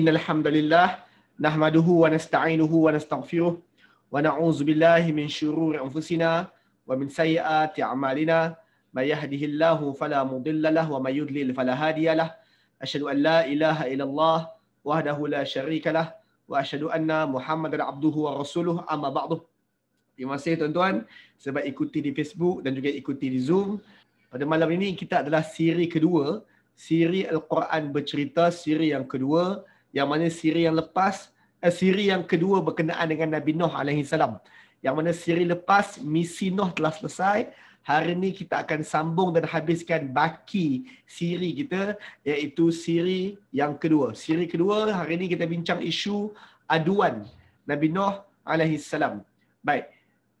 Innal hamdalillah nahmaduhu wa nasta'inuhu wa nastaghfiruh wa na'udzu billahi min shururi anfusina wa min sayyiati a'malina may yahdihillahu fala mudilla lahu wa may yudlil fala hadiyalah. lahu ashhadu an la ilaha illallah wahdahu la syarika lahu wa ashhadu anna muhammadan abduhu wa rasuluh amma ba'du Terima kasih tuan-tuan sebab ikuti di Facebook dan juga ikuti di Zoom. Pada malam ini kita adalah siri kedua, siri Al-Quran bercerita, siri yang kedua yang mana siri yang lepas eh, siri yang kedua berkenaan dengan Nabi Nuh alaihi salam. Yang mana siri lepas misi Nuh telah selesai. Hari ini kita akan sambung dan habiskan baki siri kita iaitu siri yang kedua. Siri kedua hari ini kita bincang isu aduan Nabi Nuh alaihi salam. Baik.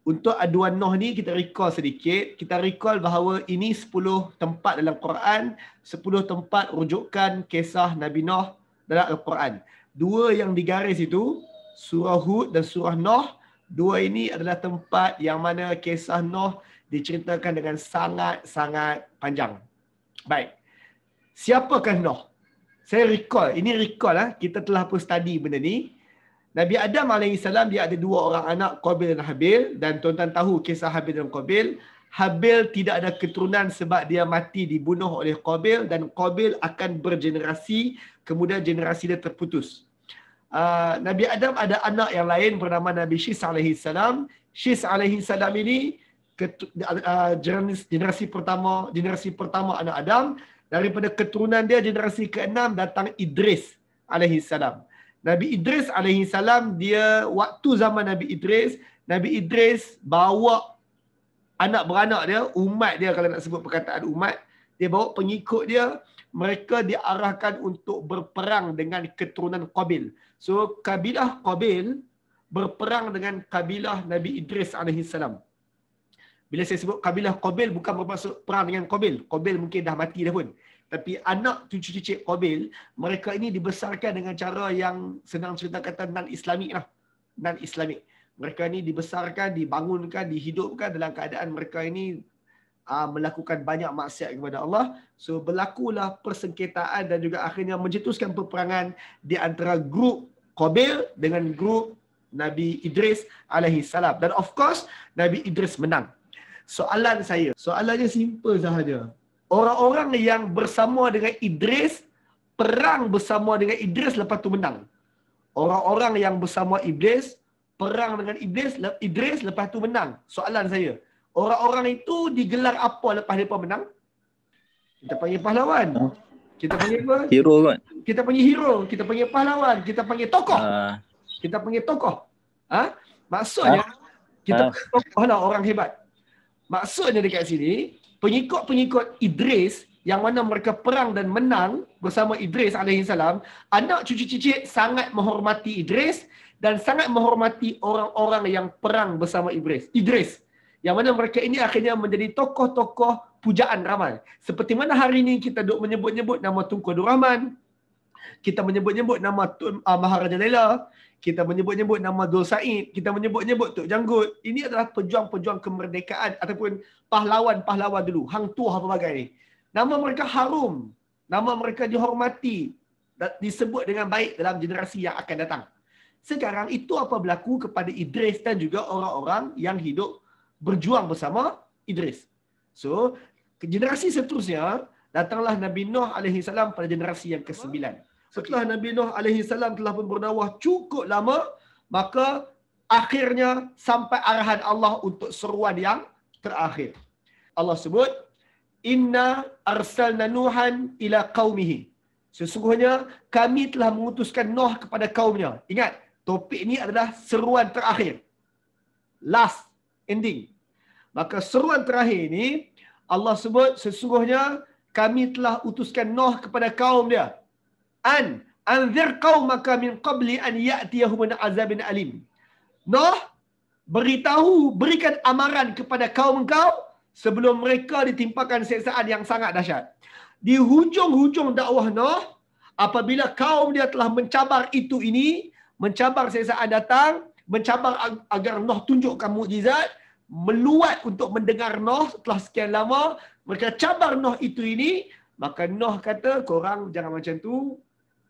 Untuk aduan Nuh ni kita recall sedikit. Kita recall bahawa ini 10 tempat dalam Quran, 10 tempat rujukan kisah Nabi Nuh dalam Al-Quran. Dua yang digaris itu, surah Hud dan surah Noh, dua ini adalah tempat yang mana kisah Noh diceritakan dengan sangat-sangat panjang. Baik. Siapakah Noh? Saya recall. Ini recall. Ha? Kita telah pun study benda ni. Nabi Adam AS, dia ada dua orang anak, Qabil dan Habil. Dan tuan-tuan tahu kisah Habil dan Qabil. Habil tidak ada keturunan sebab dia mati dibunuh oleh Qabil dan Qabil akan bergenerasi kemudian generasi dia terputus. Uh, Nabi Adam ada anak yang lain bernama Nabi Shis alaihi salam. Shis alaihi salam ini ketu, uh, ah, generasi, generasi pertama generasi pertama anak Adam daripada keturunan dia generasi keenam datang Idris alaihi salam. Nabi Idris alaihi salam dia waktu zaman Nabi Idris Nabi Idris bawa anak beranak dia, umat dia kalau nak sebut perkataan umat, dia bawa pengikut dia, mereka diarahkan untuk berperang dengan keturunan Qabil. So kabilah Qabil berperang dengan kabilah Nabi Idris alaihi Bila saya sebut kabilah Qabil bukan bermaksud perang dengan Qabil. Qabil mungkin dah mati dah pun. Tapi anak cucu-cucu Qabil, mereka ini dibesarkan dengan cara yang senang cerita kata non-islamik lah. Non-islamik mereka ini dibesarkan, dibangunkan, dihidupkan dalam keadaan mereka ini uh, melakukan banyak maksiat kepada Allah. So berlakulah persengketaan dan juga akhirnya mencetuskan peperangan di antara grup Qabil dengan grup Nabi Idris alaihi salam. Dan of course Nabi Idris menang. Soalan saya, soalannya simple sahaja. Orang-orang yang bersama dengan Idris perang bersama dengan Idris lepas tu menang. Orang-orang yang bersama Idris perang dengan Idris, Idris lepas tu menang. Soalan saya, orang-orang itu digelar apa lepas dia menang? Kita panggil pahlawan. Ha. Kita panggil apa? Hero kan. Kita panggil hero, kita panggil pahlawan, kita panggil tokoh. Uh. Kita panggil tokoh. Ha? Maksudnya uh. kita uh. tokohlah orang hebat. Maksudnya dekat sini, pengikut-pengikut Idris yang mana mereka perang dan menang bersama Idris alaihi salam, anak cucu-cicit sangat menghormati Idris dan sangat menghormati orang-orang yang perang bersama Idris. Idris. Yang mana mereka ini akhirnya menjadi tokoh-tokoh pujaan ramai. Seperti mana hari ini kita duk menyebut-nyebut nama Tunku Abdul Rahman. Kita menyebut-nyebut nama Tun uh, Maharaja Laila. Kita menyebut-nyebut nama Dul Said. Kita menyebut-nyebut Tok Janggut. Ini adalah pejuang-pejuang kemerdekaan ataupun pahlawan-pahlawan dulu. Hang Tuah pelbagai ini. Nama mereka harum. Nama mereka dihormati. Disebut dengan baik dalam generasi yang akan datang. Sekarang itu apa berlaku kepada Idris dan juga orang-orang yang hidup berjuang bersama Idris. So, ke generasi seterusnya, datanglah Nabi Nuh AS pada generasi yang ke-9. Setelah Nabi Nuh AS telah pun berdawah cukup lama, maka akhirnya sampai arahan Allah untuk seruan yang terakhir. Allah sebut, Inna arsalna Nuhan ila qawmihi. Sesungguhnya kami telah mengutuskan Nuh kepada kaumnya. Ingat, topik ini adalah seruan terakhir. Last ending. Maka seruan terakhir ini Allah sebut sesungguhnya kami telah utuskan Nuh kepada kaum dia. An anzir qaumaka min qabli an ya'tiyahum an azabin alim. Nuh beritahu berikan amaran kepada kaum kau sebelum mereka ditimpakan siksaan yang sangat dahsyat. Di hujung-hujung dakwah Nuh apabila kaum dia telah mencabar itu ini mencabar siasat datang, mencabar agar Noh tunjukkan mukjizat, meluat untuk mendengar Noh setelah sekian lama, mereka cabar Noh itu ini, maka Noh kata, korang jangan macam tu,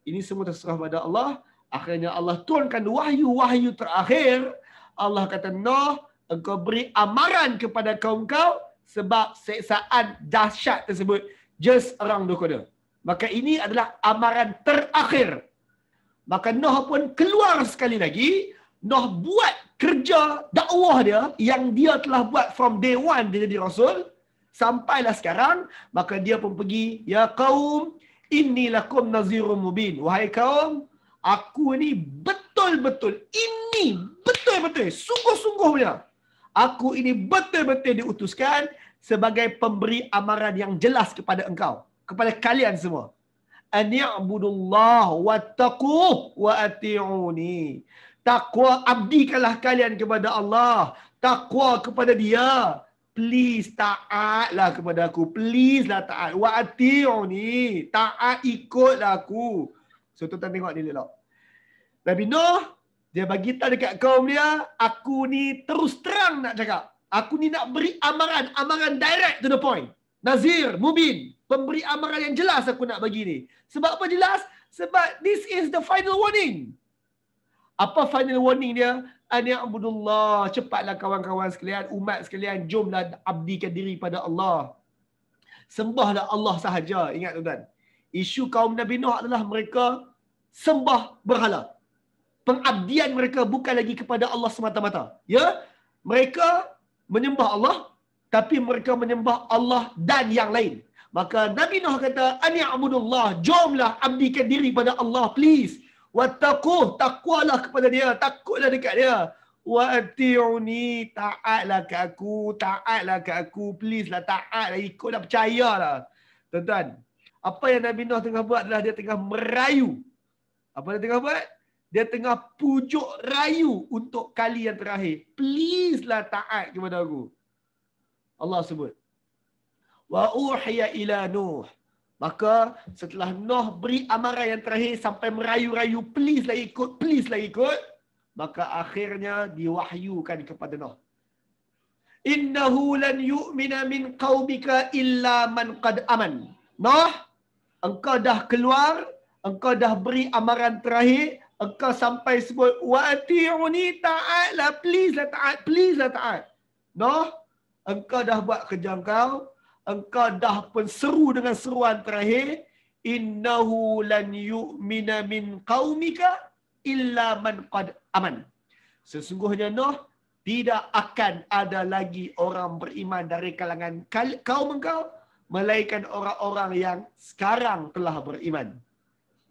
ini semua terserah pada Allah, akhirnya Allah turunkan wahyu-wahyu terakhir, Allah kata, Noh, engkau beri amaran kepada kaum kau, sebab seksaan dahsyat tersebut, just around the corner. Maka ini adalah amaran terakhir Maka Noh pun keluar sekali lagi. Noh buat kerja dakwah dia yang dia telah buat from day one dia jadi rasul. Sampailah sekarang. Maka dia pun pergi. Ya kaum, innilakum nazirun mubin. Wahai kaum, aku ni betul-betul. Ini betul-betul. Sungguh-sungguh punya. Aku ini betul-betul diutuskan sebagai pemberi amaran yang jelas kepada engkau. Kepada kalian semua an ya'budullah wa taquh wa ati'uni. Takwa abdikanlah kalian kepada Allah. Takwa kepada dia. Please taatlah kepada aku. Please lah taat. Wa ati'uni. Taat ikutlah aku. So tu tak tengok ni lelok. Nabi Nuh, dia bagi tahu dekat kaum dia, aku ni terus terang nak cakap. Aku ni nak beri amaran. Amaran direct to the point. Nazir, Mubin. Pemberi amaran yang jelas aku nak bagi ni. Sebab apa jelas? Sebab this is the final warning. Apa final warning dia? Ani'budullah. Cepatlah kawan-kawan sekalian. Umat sekalian. Jomlah abdikan diri pada Allah. Sembahlah Allah sahaja. Ingat tuan-tuan. Isu kaum Nabi Nuh adalah mereka sembah berhala. Pengabdian mereka bukan lagi kepada Allah semata-mata. Ya? Mereka menyembah Allah tapi mereka menyembah Allah dan yang lain. Maka Nabi Nuh kata, "Ani'budullah, jomlah abdikan diri pada Allah, please. Wattaquh, takwalah kepada dia, takutlah dekat dia. Wa atiuni, taatlah ke aku, taatlah ke aku, please lah taatlah, ikutlah percayalah." Tuan-tuan, apa yang Nabi Nuh tengah buat adalah dia tengah merayu. Apa dia tengah buat? Dia tengah pujuk rayu untuk kali yang terakhir. Please lah taat kepada aku. Allah sebut. Wa uhiya ila Nuh. Maka setelah Nuh beri amaran yang terakhir sampai merayu-rayu, please lah ikut, please lah ikut. Maka akhirnya diwahyukan kepada Nuh. Innahu lan yu'mina min qawmika illa man qad aman. Nuh, engkau dah keluar, engkau dah beri amaran terakhir, engkau sampai sebut, wa'ati'uni ta'at lah, please lah ta'at, please lah ta'at. Nuh, engkau dah buat kerja engkau, engkau dah pun seru dengan seruan terakhir, innahu lan yu'mina min qaumika illa man qad aman. Sesungguhnya Nuh, tidak akan ada lagi orang beriman dari kalangan kaum engkau, melainkan orang-orang yang sekarang telah beriman.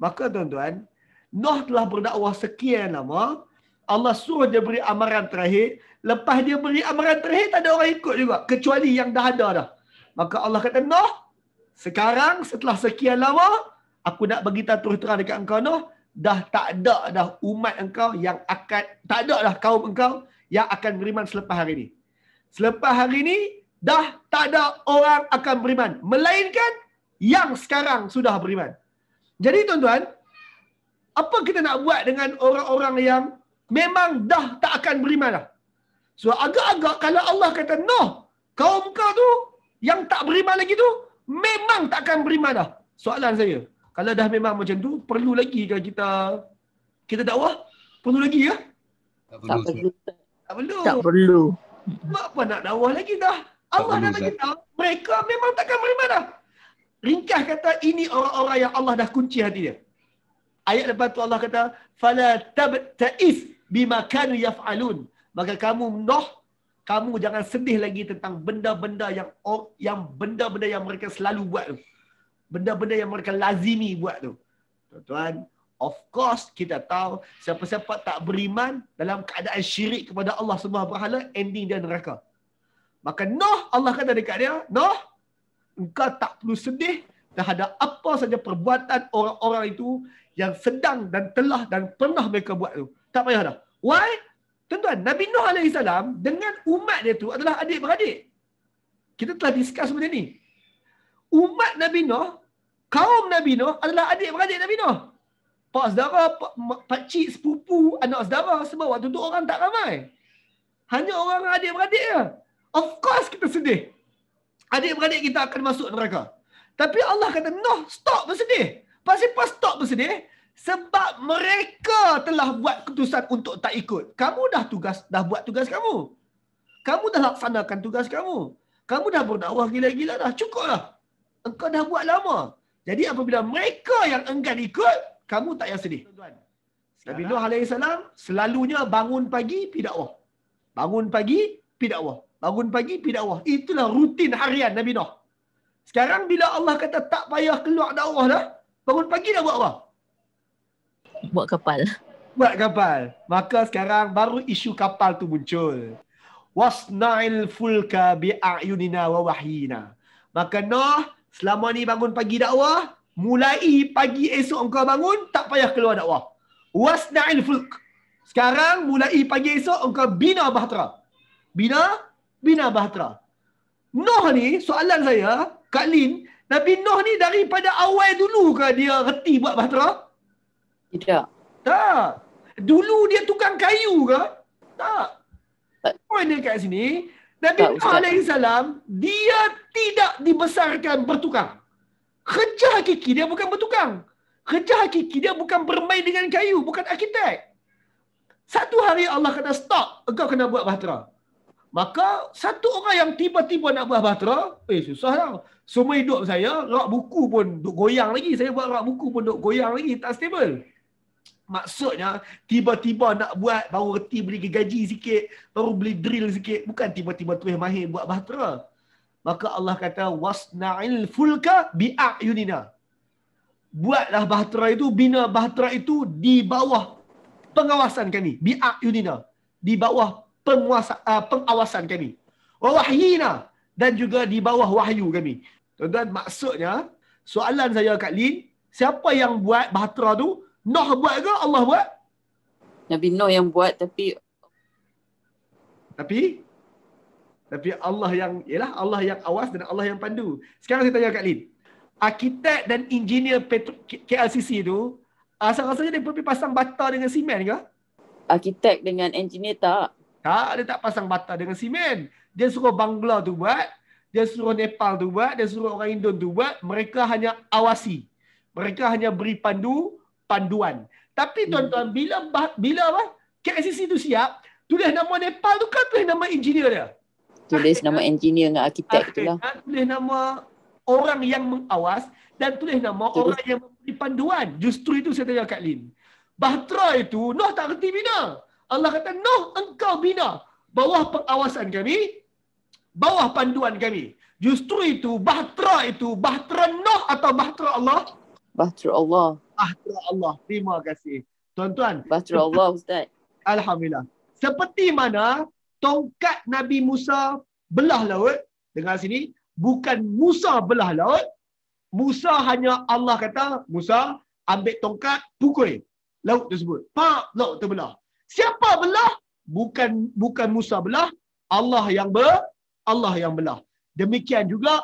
Maka tuan-tuan, Nuh telah berdakwah sekian lama, Allah suruh dia beri amaran terakhir. Lepas dia beri amaran terakhir, tak ada orang ikut juga. Kecuali yang dah ada dah. Maka Allah kata, Noh, sekarang setelah sekian lama, aku nak bagi terus terang dekat engkau Noh, dah tak ada dah umat engkau yang akan, tak ada dah kaum engkau yang akan beriman selepas hari ini. Selepas hari ini, dah tak ada orang akan beriman. Melainkan yang sekarang sudah beriman. Jadi tuan-tuan, apa kita nak buat dengan orang-orang yang memang dah tak akan beriman dah. So agak-agak kalau Allah kata no, kaum kau tu yang tak beriman lagi tu memang tak akan beriman dah. Soalan saya, kalau dah memang macam tu perlu lagi ke kita kita dakwah? Perlu lagi ke? Ya? Tak perlu. Tak perlu. Tak perlu. Tak apa nak dakwah lagi dah? Allah dah bagi tahu mereka memang tak akan beriman dah. Ringkas kata ini orang-orang yang Allah dah kunci hati dia. Ayat lepas tu Allah kata fala tabtais bima kanu yafalun maka kamu noh kamu jangan sedih lagi tentang benda-benda yang yang benda-benda yang mereka selalu buat tu benda-benda yang mereka lazimi buat tu tuan-tuan of course kita tahu siapa-siapa tak beriman dalam keadaan syirik kepada Allah Subhanahu berhala ending dia neraka maka noh Allah kata dekat dia noh engkau tak perlu sedih terhadap apa saja perbuatan orang-orang itu yang sedang dan telah dan pernah mereka buat tu tak payah dah. Why? Tuan-tuan, Nabi Nuh AS dengan umat dia tu adalah adik-beradik. Kita telah discuss benda ni. Umat Nabi Nuh, kaum Nabi Nuh adalah adik-beradik Nabi Nuh. Pak saudara, pak, cik sepupu, anak saudara sebab waktu tu orang tak ramai. Hanya orang adik-beradik je. Of course kita sedih. Adik-beradik kita akan masuk neraka. Tapi Allah kata, Nuh stop bersedih. Pasal-pasal stop bersedih, sebab mereka telah buat keputusan untuk tak ikut. Kamu dah tugas, dah buat tugas kamu. Kamu dah laksanakan tugas kamu. Kamu dah berdakwah gila-gila dah. cukup lah. Engkau dah buat lama. Jadi apabila mereka yang enggan ikut, kamu tak yang sedih. Nabi Nuh AS selalunya bangun pagi, pergi dakwah. Bangun pagi, pergi dakwah. Bangun pagi, pergi dakwah. Itulah rutin harian Nabi Nuh. Sekarang bila Allah kata tak payah keluar dakwah dah, bangun pagi dah buat apa? buat kapal. Buat kapal. Maka sekarang baru isu kapal tu muncul. Wasna'il fulka bi'ayunina wa wahyina. Maka Noh, selama ni bangun pagi dakwah, mulai pagi esok engkau bangun, tak payah keluar dakwah. Wasna'il fulk. Sekarang mulai pagi esok engkau bina bahtera. Bina, bina bahtera. Noh ni, soalan saya, Kak Lin, Nabi Noh ni daripada awal dulu ke dia reti buat bahtera? Tidak. Tak. Dulu dia tukang kayu ke? Tak. Poin dia kat sini, Nabi Nuh AS, dia tidak dibesarkan bertukang. Kerja hakiki dia bukan bertukang. Kerja hakiki dia bukan bermain dengan kayu, bukan arkitek. Satu hari Allah kata stop, engkau kena buat bahtera. Maka satu orang yang tiba-tiba nak buat bahtera, eh susah lah. Semua hidup saya, rak buku pun duk goyang lagi. Saya buat rak buku pun duk goyang lagi, tak stable. Maksudnya tiba-tiba nak buat baru reti beli gaji sikit, baru beli drill sikit, bukan tiba-tiba tuih mahir buat bahtera. Maka Allah kata wasna'il fulka bi'ayunina. Buatlah bahtera itu, bina bahtera itu di bawah pengawasan kami, bi'ayunina. Di bawah penguasa, uh, pengawasan kami. Wahyina dan juga di bawah wahyu kami. Tuan-tuan maksudnya soalan saya kat Lin, siapa yang buat bahtera tu? Noh buat ke Allah buat? Nabi Noh yang buat tapi tapi tapi Allah yang ialah Allah yang awas dan Allah yang pandu. Sekarang saya tanya Kak Lin. Arkitek dan engineer Petro- KLCC tu asal-asalnya dia pergi pasang bata dengan simen ke? Arkitek dengan engineer tak. Tak, dia tak pasang bata dengan simen. Dia suruh Bangla tu buat, dia suruh Nepal tu buat, dia suruh orang Indon tu buat, mereka hanya awasi. Mereka hanya beri pandu, panduan. Tapi hmm. tuan-tuan, hmm. bila bila apa? KSCC tu siap, tulis nama Nepal tu kan tulis nama engineer dia. Tulis nama engineer dengan arkitek tu lah. Tulis nama orang yang mengawas dan tulis nama tulis. orang yang memberi panduan. Justru itu saya tanya Kak Lin. Bahtera itu, Noh tak reti bina. Allah kata, Noh engkau bina. Bawah pengawasan kami, bawah panduan kami. Justru itu, Bahtera itu, Bahtera Noh atau Bahtera Allah? Bahtera Allah. Ahdra Allah. Terima kasih. Tuan-tuan. Bahtera Allah Ustaz. Alhamdulillah. Seperti mana tongkat Nabi Musa belah laut. Dengar sini. Bukan Musa belah laut. Musa hanya Allah kata, Musa ambil tongkat, pukul laut tersebut. Pak laut terbelah. Siapa belah? Bukan bukan Musa belah. Allah yang ber, Allah yang belah. Demikian juga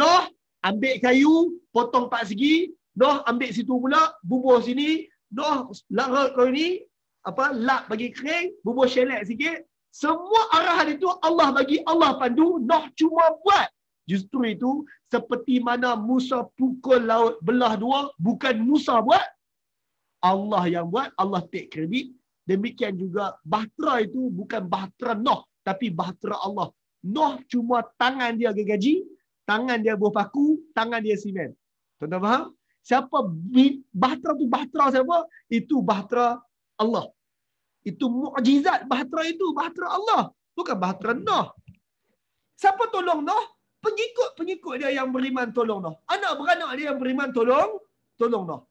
Noh ambil kayu, potong empat segi, Noh ambil situ pula, bubuh sini, Noh larut kau ni, apa lap bagi kering, bubuh syelek sikit. Semua arahan itu Allah bagi, Allah pandu, Noh cuma buat. Justru itu seperti mana Musa pukul laut belah dua, bukan Musa buat. Allah yang buat, Allah take credit. Demikian juga bahtera itu bukan bahtera Noh, tapi bahtera Allah. Noh cuma tangan dia gaji, tangan dia buah paku, tangan dia simen. Tuan-tuan faham? siapa bahtera tu bahtera siapa itu bahtera Allah itu mukjizat bahtera itu bahtera Allah bukan bahtera Nuh siapa tolong Nuh pengikut-pengikut dia yang beriman tolong Nuh anak beranak dia yang beriman tolong tolong Nuh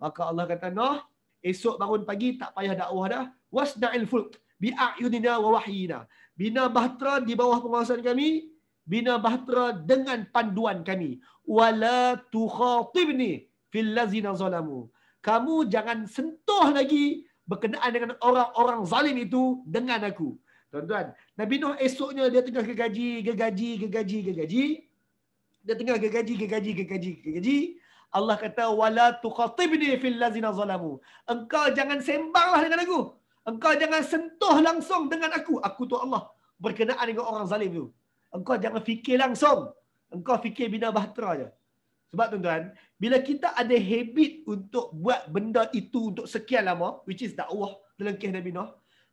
maka Allah kata Nuh esok bangun pagi tak payah dakwah dah wasna'il fulk bi'ayunina wa wahyina bina bahtera di bawah penguasaan kami bina bahtera dengan panduan kami wala tukhatibni fil lazina zalamu. Kamu jangan sentuh lagi berkenaan dengan orang-orang zalim itu dengan aku. Tuan-tuan, Nabi Nuh esoknya dia tengah gegaji, gegaji, gegaji, gegaji. Dia tengah gegaji, gegaji, gegaji, gegaji. Allah kata wala tuqatibni fil lazina zalamu. Engkau jangan sembanglah dengan aku. Engkau jangan sentuh langsung dengan aku. Aku tu Allah berkenaan dengan orang zalim tu. Engkau jangan fikir langsung. Engkau fikir bina bahtera je. Sebab tuan-tuan, bila kita ada habit untuk buat benda itu untuk sekian lama, which is dakwah dalam kisah Nabi Noh,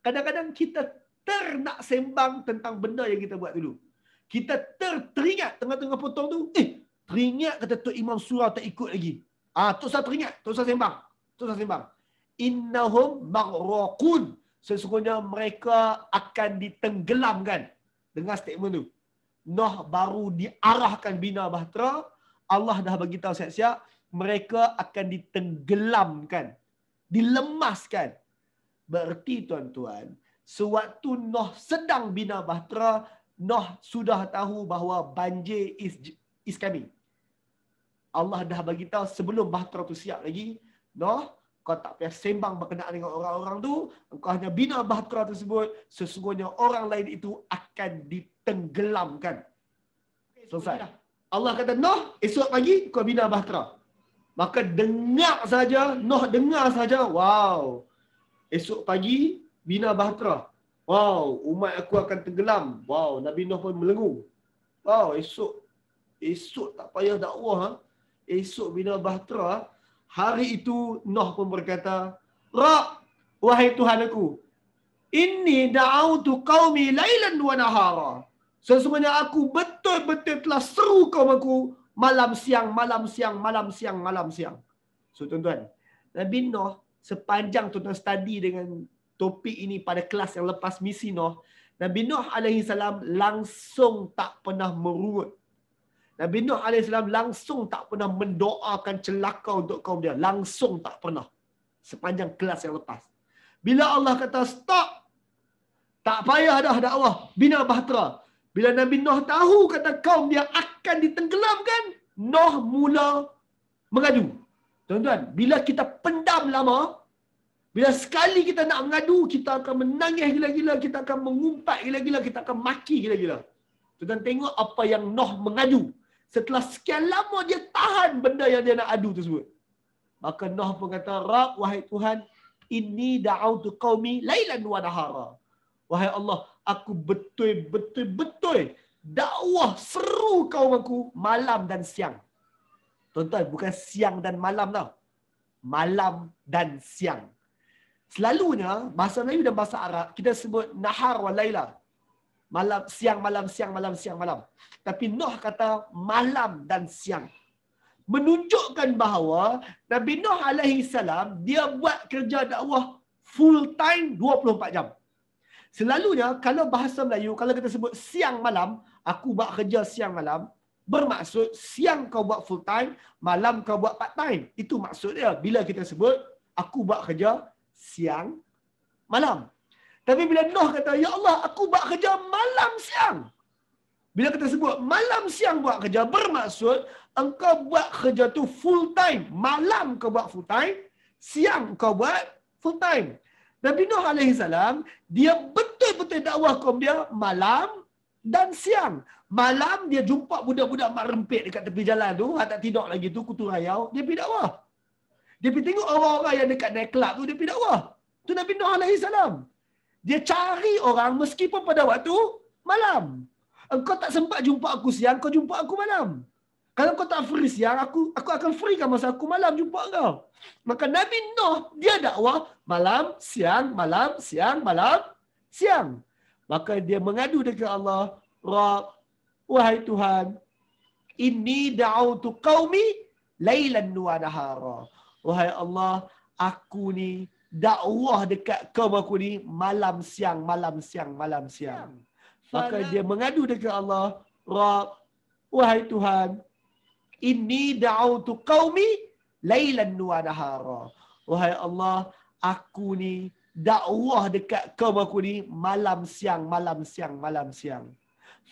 kadang-kadang kita ter nak sembang tentang benda yang kita buat dulu. Kita ter teringat tengah-tengah potong tu, eh, teringat kata Tok Imam Surah tak ikut lagi. Ah, Tok Sah teringat, Tok Sah sembang. Tok Sah sembang. Innahum maghraqun. Sesungguhnya mereka akan ditenggelamkan dengan statement tu. Noh baru diarahkan bina bahtera, Allah dah bagi tahu siap-siap mereka akan ditenggelamkan, dilemaskan. Berarti tuan-tuan, sewaktu Noh sedang bina bahtera, Noh sudah tahu bahawa banjir is is coming. Allah dah bagi tahu sebelum bahtera tu siap lagi, Noh kau tak payah sembang berkenaan dengan orang-orang tu, engkau hanya bina bahtera tersebut, sesungguhnya orang lain itu akan ditenggelamkan. Selesai. Okay, Allah kata Nuh esok pagi kau bina bahtera. Maka dengar saja, Nuh dengar saja, wow. Esok pagi bina bahtera. Wow, umat aku akan tenggelam. Wow, Nabi Nuh pun melengung. Wow, esok esok tak payah dakwah. Ha? Esok bina bahtera. Hari itu Nuh pun berkata, Rab, wahai Tuhan aku. Ini da'autu qawmi laylan wa nahara. Sesungguhnya aku betul-betul telah seru kaum aku malam siang, malam siang, malam siang, malam siang. So tuan-tuan, Nabi Noh sepanjang tuan-tuan study dengan topik ini pada kelas yang lepas misi Noh, Nabi Noh alaihi salam langsung tak pernah merungut. Nabi Noh alaihi salam langsung tak pernah mendoakan celaka untuk kaum dia, langsung tak pernah sepanjang kelas yang lepas. Bila Allah kata stop, tak payah dah dakwah bina bahtera. Bila Nabi Noh tahu kata kaum dia akan ditenggelamkan, Noh mula mengadu. Tuan-tuan, bila kita pendam lama, bila sekali kita nak mengadu, kita akan menangis gila-gila, kita akan mengumpat gila-gila, kita akan maki gila-gila. Tuan-tuan tengok apa yang Noh mengadu. Setelah sekian lama dia tahan benda yang dia nak adu tersebut. Maka Noh pun kata, Rab, wahai Tuhan, ini da'autu qawmi laylan wa nahara. Wahai Allah, aku betul betul betul dakwah seru kaum aku malam dan siang. Tonton bukan siang dan malam tau. Malam dan siang. Selalunya bahasa Melayu dan bahasa Arab kita sebut nahar wa laila. Malam siang malam siang malam siang malam. Tapi Nuh kata malam dan siang. Menunjukkan bahawa Nabi Nuh alaihi salam dia buat kerja dakwah full time 24 jam. Selalunya kalau bahasa Melayu kalau kita sebut siang malam, aku buat kerja siang malam, bermaksud siang kau buat full time, malam kau buat part time. Itu maksudnya bila kita sebut aku buat kerja siang malam. Tapi bila Nuh kata, "Ya Allah, aku buat kerja malam siang." Bila kita sebut malam siang buat kerja bermaksud engkau buat kerja tu full time. Malam kau buat full time, siang kau buat full time. Nabi Nuh alaihi dia betul-betul dakwah kaum dia malam dan siang. Malam dia jumpa budak-budak mak rempit dekat tepi jalan tu, ha, tak tidur lagi tu, kutu rayau, dia pergi dakwah. Dia pergi tengok orang-orang yang dekat night club tu, dia pergi dakwah. Tu Nabi Nuh alaihi Dia cari orang meskipun pada waktu malam. Engkau tak sempat jumpa aku siang, kau jumpa aku malam kalau kau tak free siang, aku aku akan free kan masa aku malam jumpa kau. Maka Nabi Nuh, dia dakwah malam, siang, malam, siang, malam, siang. Maka dia mengadu dengan Allah, Rab, wahai Tuhan, ini tu qawmi laylan wa nahara. Wahai Allah, aku ni dakwah dekat kaum aku ni malam, siang, malam, siang, malam, siang. Maka dia mengadu dengan Allah, Rab, wahai Tuhan, ini inni da'utu qaumi lailan wa nahara. Wahai Allah, aku ni dakwah dekat kaum aku ni malam siang, malam siang, malam siang.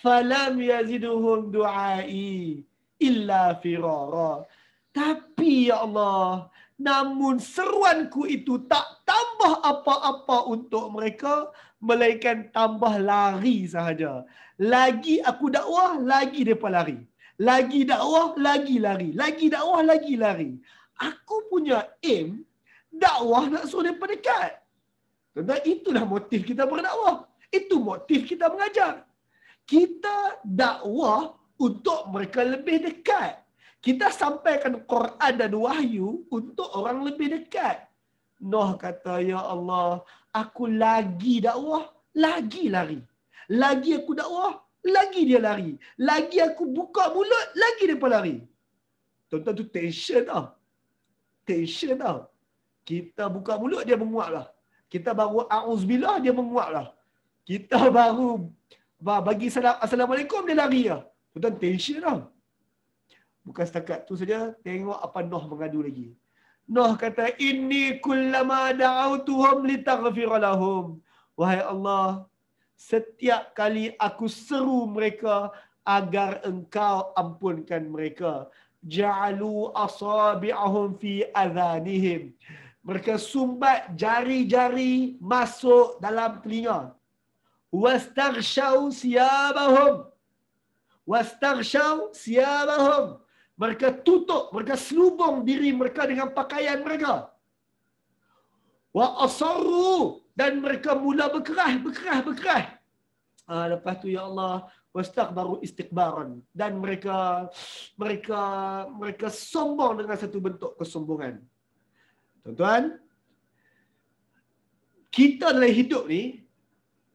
Falam yaziduhum du'ai illa firara. Tapi ya Allah, namun seruanku itu tak tambah apa-apa untuk mereka melainkan tambah lari sahaja. Lagi aku dakwah, lagi depa lari. Lagi dakwah, lagi lari. Lagi dakwah, lagi lari. Aku punya aim, dakwah nak suruh mereka dekat. Tentang itulah motif kita berdakwah. Itu motif kita mengajar. Kita dakwah untuk mereka lebih dekat. Kita sampaikan Quran dan Wahyu untuk orang lebih dekat. Noh kata, Ya Allah, aku lagi dakwah, lagi lari. Lagi aku dakwah, lagi dia lari. Lagi aku buka mulut, lagi dia pun lari. tuan tu tension tau. Tension tau. Kita buka mulut, dia menguap lah. Kita baru a'uzbillah, dia menguap lah. Kita baru bagi salam, assalamualaikum, dia lari lah. Tonton tuan tension tau. Bukan setakat tu saja, tengok apa Noh mengadu lagi. Noh kata, Inni kullama da'autuhum litaghfir lahum. Wahai Allah, setiap kali aku seru mereka agar engkau ampunkan mereka ja'alu ahum fi adanihim. mereka sumbat jari-jari masuk dalam telinga wastaghshaw siyabahum wastaghshaw siyabahum mereka tutup mereka selubung diri mereka dengan pakaian mereka wa asaru dan mereka mula berkerah berkerah berkerah uh, lepas tu ya Allah wastaq baru istikbaran dan mereka mereka mereka sombong dengan satu bentuk kesombongan tuan-tuan kita dalam hidup ni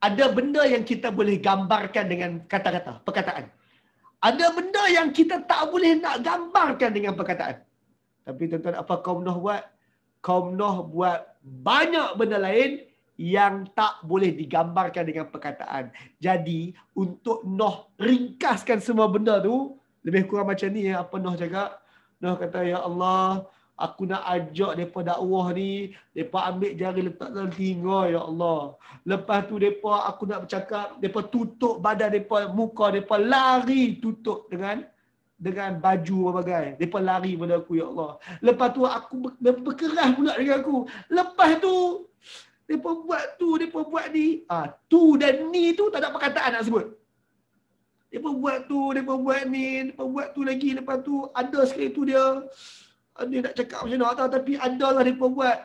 ada benda yang kita boleh gambarkan dengan kata-kata, perkataan. Ada benda yang kita tak boleh nak gambarkan dengan perkataan. Tapi tuan-tuan, apa kaum Nuh buat? Kaum Nuh buat banyak benda lain yang tak boleh digambarkan dengan perkataan. Jadi, untuk Noh ringkaskan semua benda tu, lebih kurang macam ni ya, apa Noh cakap. Noh kata, Ya Allah, aku nak ajak mereka dakwah ni, mereka ambil jari letak dalam telinga, Ya Allah. Lepas tu, mereka, aku nak bercakap, mereka tutup badan mereka, muka mereka, lari tutup dengan dengan baju berbagai. Mereka lari pada aku, Ya Allah. Lepas tu, aku berkerah pula dengan aku. Lepas tu, Depa buat tu, depa buat ni. ha, tu dan ni tu tak ada perkataan nak sebut. Depa buat tu, depa buat ni, depa buat tu lagi lepas tu ada sekali tu dia ada ah, nak cakap macam mana tahu tapi adalah depa buat.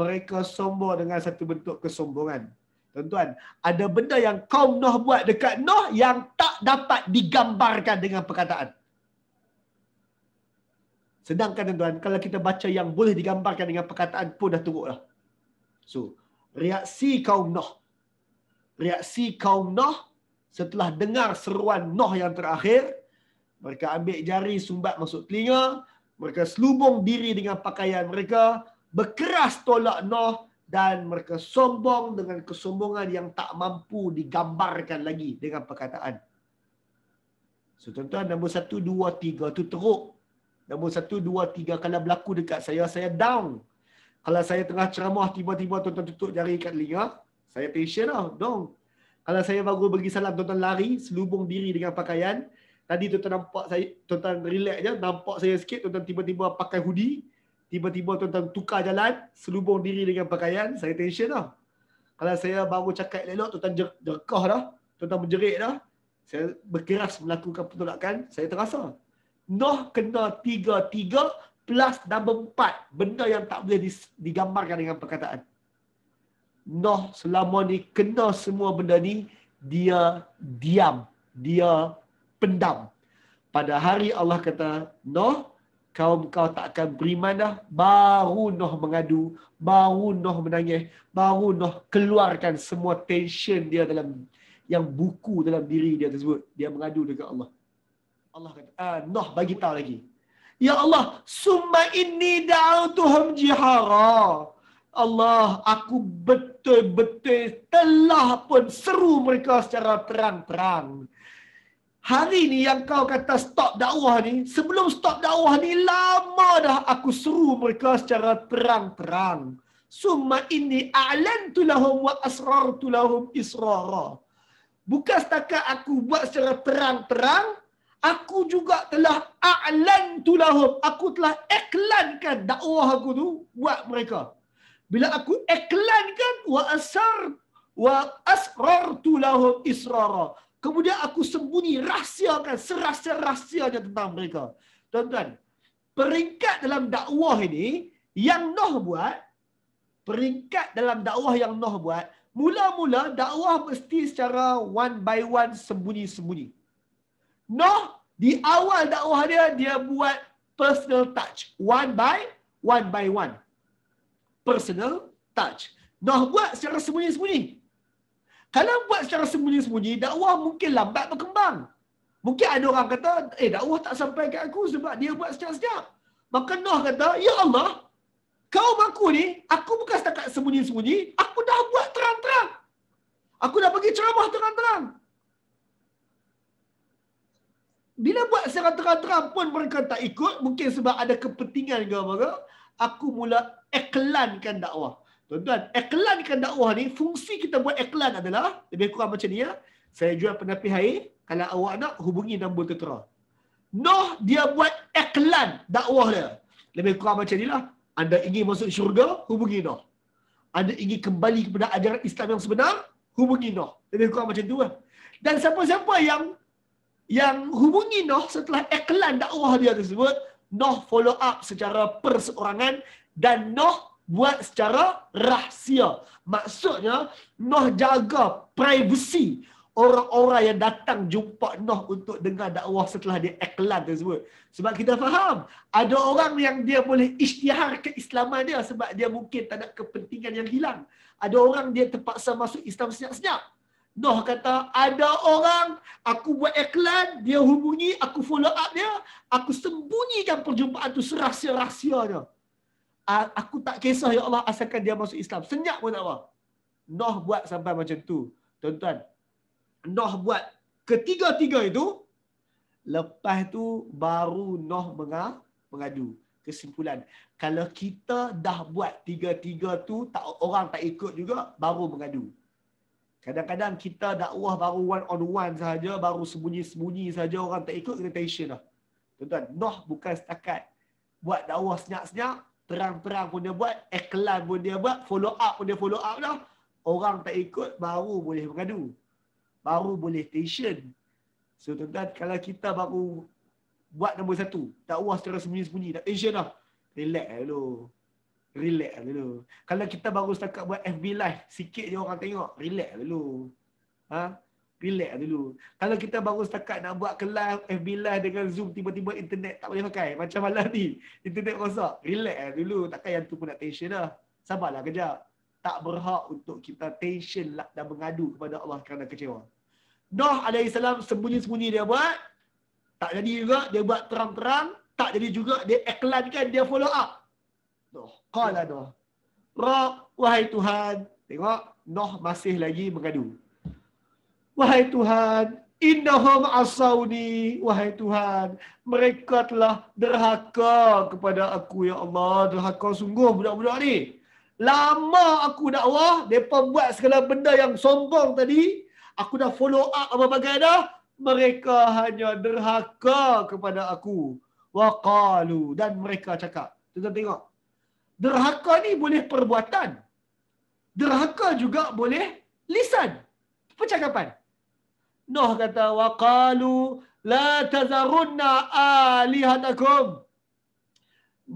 Mereka sombong dengan satu bentuk kesombongan. Tuan-tuan, ada benda yang kaum Noh buat dekat Noh yang tak dapat digambarkan dengan perkataan. Sedangkan tuan-tuan, kalau kita baca yang boleh digambarkan dengan perkataan pun dah teruk lah. So, reaksi kaum Nuh. Reaksi kaum Nuh setelah dengar seruan Nuh yang terakhir, mereka ambil jari sumbat masuk telinga, mereka selubung diri dengan pakaian mereka, berkeras tolak Nuh dan mereka sombong dengan kesombongan yang tak mampu digambarkan lagi dengan perkataan. So tuan-tuan, nombor satu, dua, tiga tu teruk. Nombor satu, dua, tiga kalau berlaku dekat saya, saya down. Kalau saya tengah ceramah tiba-tiba tuan-tuan tutup jari kat telinga, saya patient lah. Dong. Kalau saya baru bagi salam tuan-tuan lari selubung diri dengan pakaian, tadi tuan-tuan nampak saya tuan-tuan relax je, nampak saya sikit tuan-tuan tiba-tiba pakai hoodie, tiba-tiba tuan-tuan tukar jalan, selubung diri dengan pakaian, saya tension lah. Kalau saya baru cakap elok tuan-tuan jer- jerkah dah, tuan-tuan menjerit dah, saya berkeras melakukan penolakan, saya terasa. Noh kena tiga-tiga, plus nombor empat benda yang tak boleh digambarkan dengan perkataan. Noh selama ni kena semua benda ni dia diam, dia pendam. Pada hari Allah kata, Noh, kaum kau tak akan beriman dah, baru Noh mengadu, baru Noh menangis, baru Noh keluarkan semua tension dia dalam yang buku dalam diri dia tersebut. Dia mengadu dekat Allah. Allah kata, ah, Noh bagi tahu lagi. Ya Allah, summa inni da'utuhum jihara. Allah, aku betul-betul telah pun seru mereka secara terang-terang. Hari ni yang kau kata stop dakwah ni, sebelum stop dakwah ni lama dah aku seru mereka secara terang-terang. Summa inni a'lantu lahum wa asrartu lahum israra. Bukan setakat aku buat secara terang-terang, aku juga telah a'lan tu Aku telah iklankan dakwah aku tu buat mereka. Bila aku iklankan wa asar wa asrartu lahum israra. Kemudian aku sembunyi rahsiakan serahsia-rahsianya tentang mereka. Tuan-tuan, peringkat dalam dakwah ini yang Nuh buat, peringkat dalam dakwah yang Nuh buat, mula-mula dakwah mesti secara one by one sembunyi-sembunyi. Nuh di awal dakwah dia, dia buat personal touch. One by one by one. Personal touch. Noh buat secara sembunyi-sembunyi. Kalau buat secara sembunyi-sembunyi, dakwah mungkin lambat berkembang. Mungkin ada orang kata, eh dakwah tak sampai ke aku sebab dia buat secara sejak. Maka Noh kata, Ya Allah, kau aku ni, aku bukan setakat sembunyi-sembunyi, aku dah buat terang-terang. Aku dah pergi ceramah terang-terang. Bila buat secara terang-terang pun mereka tak ikut mungkin sebab ada kepentingan ke apa aku mula iklankan dakwah. Tuan-tuan, iklankan dakwah ni fungsi kita buat iklan adalah lebih kurang macam ni ya. Saya jual penapis air, kalau awak nak hubungi nombor tertera. Noh dia buat iklan dakwah dia. Lebih kurang macam ni lah. Anda ingin masuk syurga, hubungi Noh. Anda ingin kembali kepada ajaran Islam yang sebenar, hubungi Noh. Lebih kurang macam tu lah. Dan siapa-siapa yang yang hubungi Noh setelah iklan dakwah dia tersebut, Noh follow up secara perseorangan dan Noh buat secara rahsia. Maksudnya, Noh jaga privasi orang-orang yang datang jumpa Noh untuk dengar dakwah setelah dia iklan tersebut. Sebab kita faham, ada orang yang dia boleh isytihar keislaman dia sebab dia mungkin tak ada kepentingan yang hilang. Ada orang dia terpaksa masuk Islam senyap-senyap. Noh kata ada orang aku buat iklan, dia hubungi, aku follow up dia, aku sembunyikan perjumpaan tu serahsia-rahsia dia. Aku tak kisah ya Allah asalkan dia masuk Islam. Senyap pun tak apa. Noh buat sampai macam tu. Tuan-tuan, Noh buat ketiga-tiga itu, lepas tu baru Noh mengadu. Kesimpulan, kalau kita dah buat tiga-tiga tu, tak, orang tak ikut juga, baru mengadu. Kadang-kadang kita dakwah baru one on one saja, baru sembunyi-sembunyi saja orang tak ikut kita tension dah. Tuan-tuan, Nuh bukan setakat buat dakwah senyap-senyap, terang-terang pun dia buat, iklan pun dia buat, follow up pun dia follow up dah. Orang tak ikut baru boleh mengadu. Baru boleh tension. So tuan-tuan, kalau kita baru buat nombor satu, dakwah secara sembunyi-sembunyi, tak tension dah. Relax lah dulu. Relax lah dulu. Kalau kita baru setakat buat FB live, sikit je orang tengok, relax lah dulu. Ha? Relax lah dulu. Kalau kita baru setakat nak buat kelas FB live dengan Zoom, tiba-tiba internet tak boleh pakai. Macam malam ni, internet rosak. Relax dulu. Takkan yang tu pun nak tension lah. Sabarlah kejap. Tak berhak untuk kita tension dan mengadu kepada Allah kerana kecewa. Noh AS sembunyi-sembunyi dia buat. Tak jadi juga, dia buat terang-terang. Tak jadi juga, dia iklankan, dia follow up. Nuh. Qala Nuh. Rab, wahai Tuhan. Tengok, Nuh masih lagi mengadu. Wahai Tuhan, innahum asauni, wahai Tuhan. Mereka telah derhaka kepada aku, ya Allah. Derhaka sungguh budak-budak ni. Lama aku dakwah, mereka buat segala benda yang sombong tadi. Aku dah follow up apa bagaimana? dah. Mereka hanya derhaka kepada aku. Waqalu. Dan mereka cakap. Tuan-tuan tengok. Derhaka ni boleh perbuatan. Derhaka juga boleh lisan. Percakapan. Nuh kata, وَقَالُوا la تَذَرُنَّ آلِهَتَكُمْ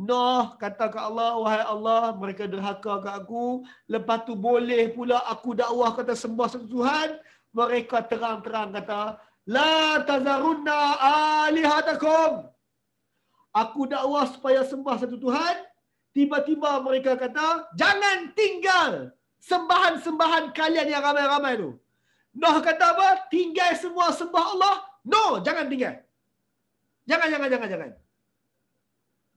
Nuh kata ke Allah, wahai Allah, mereka derhaka ke aku. Lepas tu boleh pula aku dakwah kata sembah satu Tuhan. Mereka terang-terang kata, La tazarunna alihatakum. Aku dakwah supaya sembah satu Tuhan tiba-tiba mereka kata, jangan tinggal sembahan-sembahan kalian yang ramai-ramai tu. Noh kata apa? Tinggal semua sembah Allah. No, jangan tinggal. Jangan, jangan, jangan, jangan.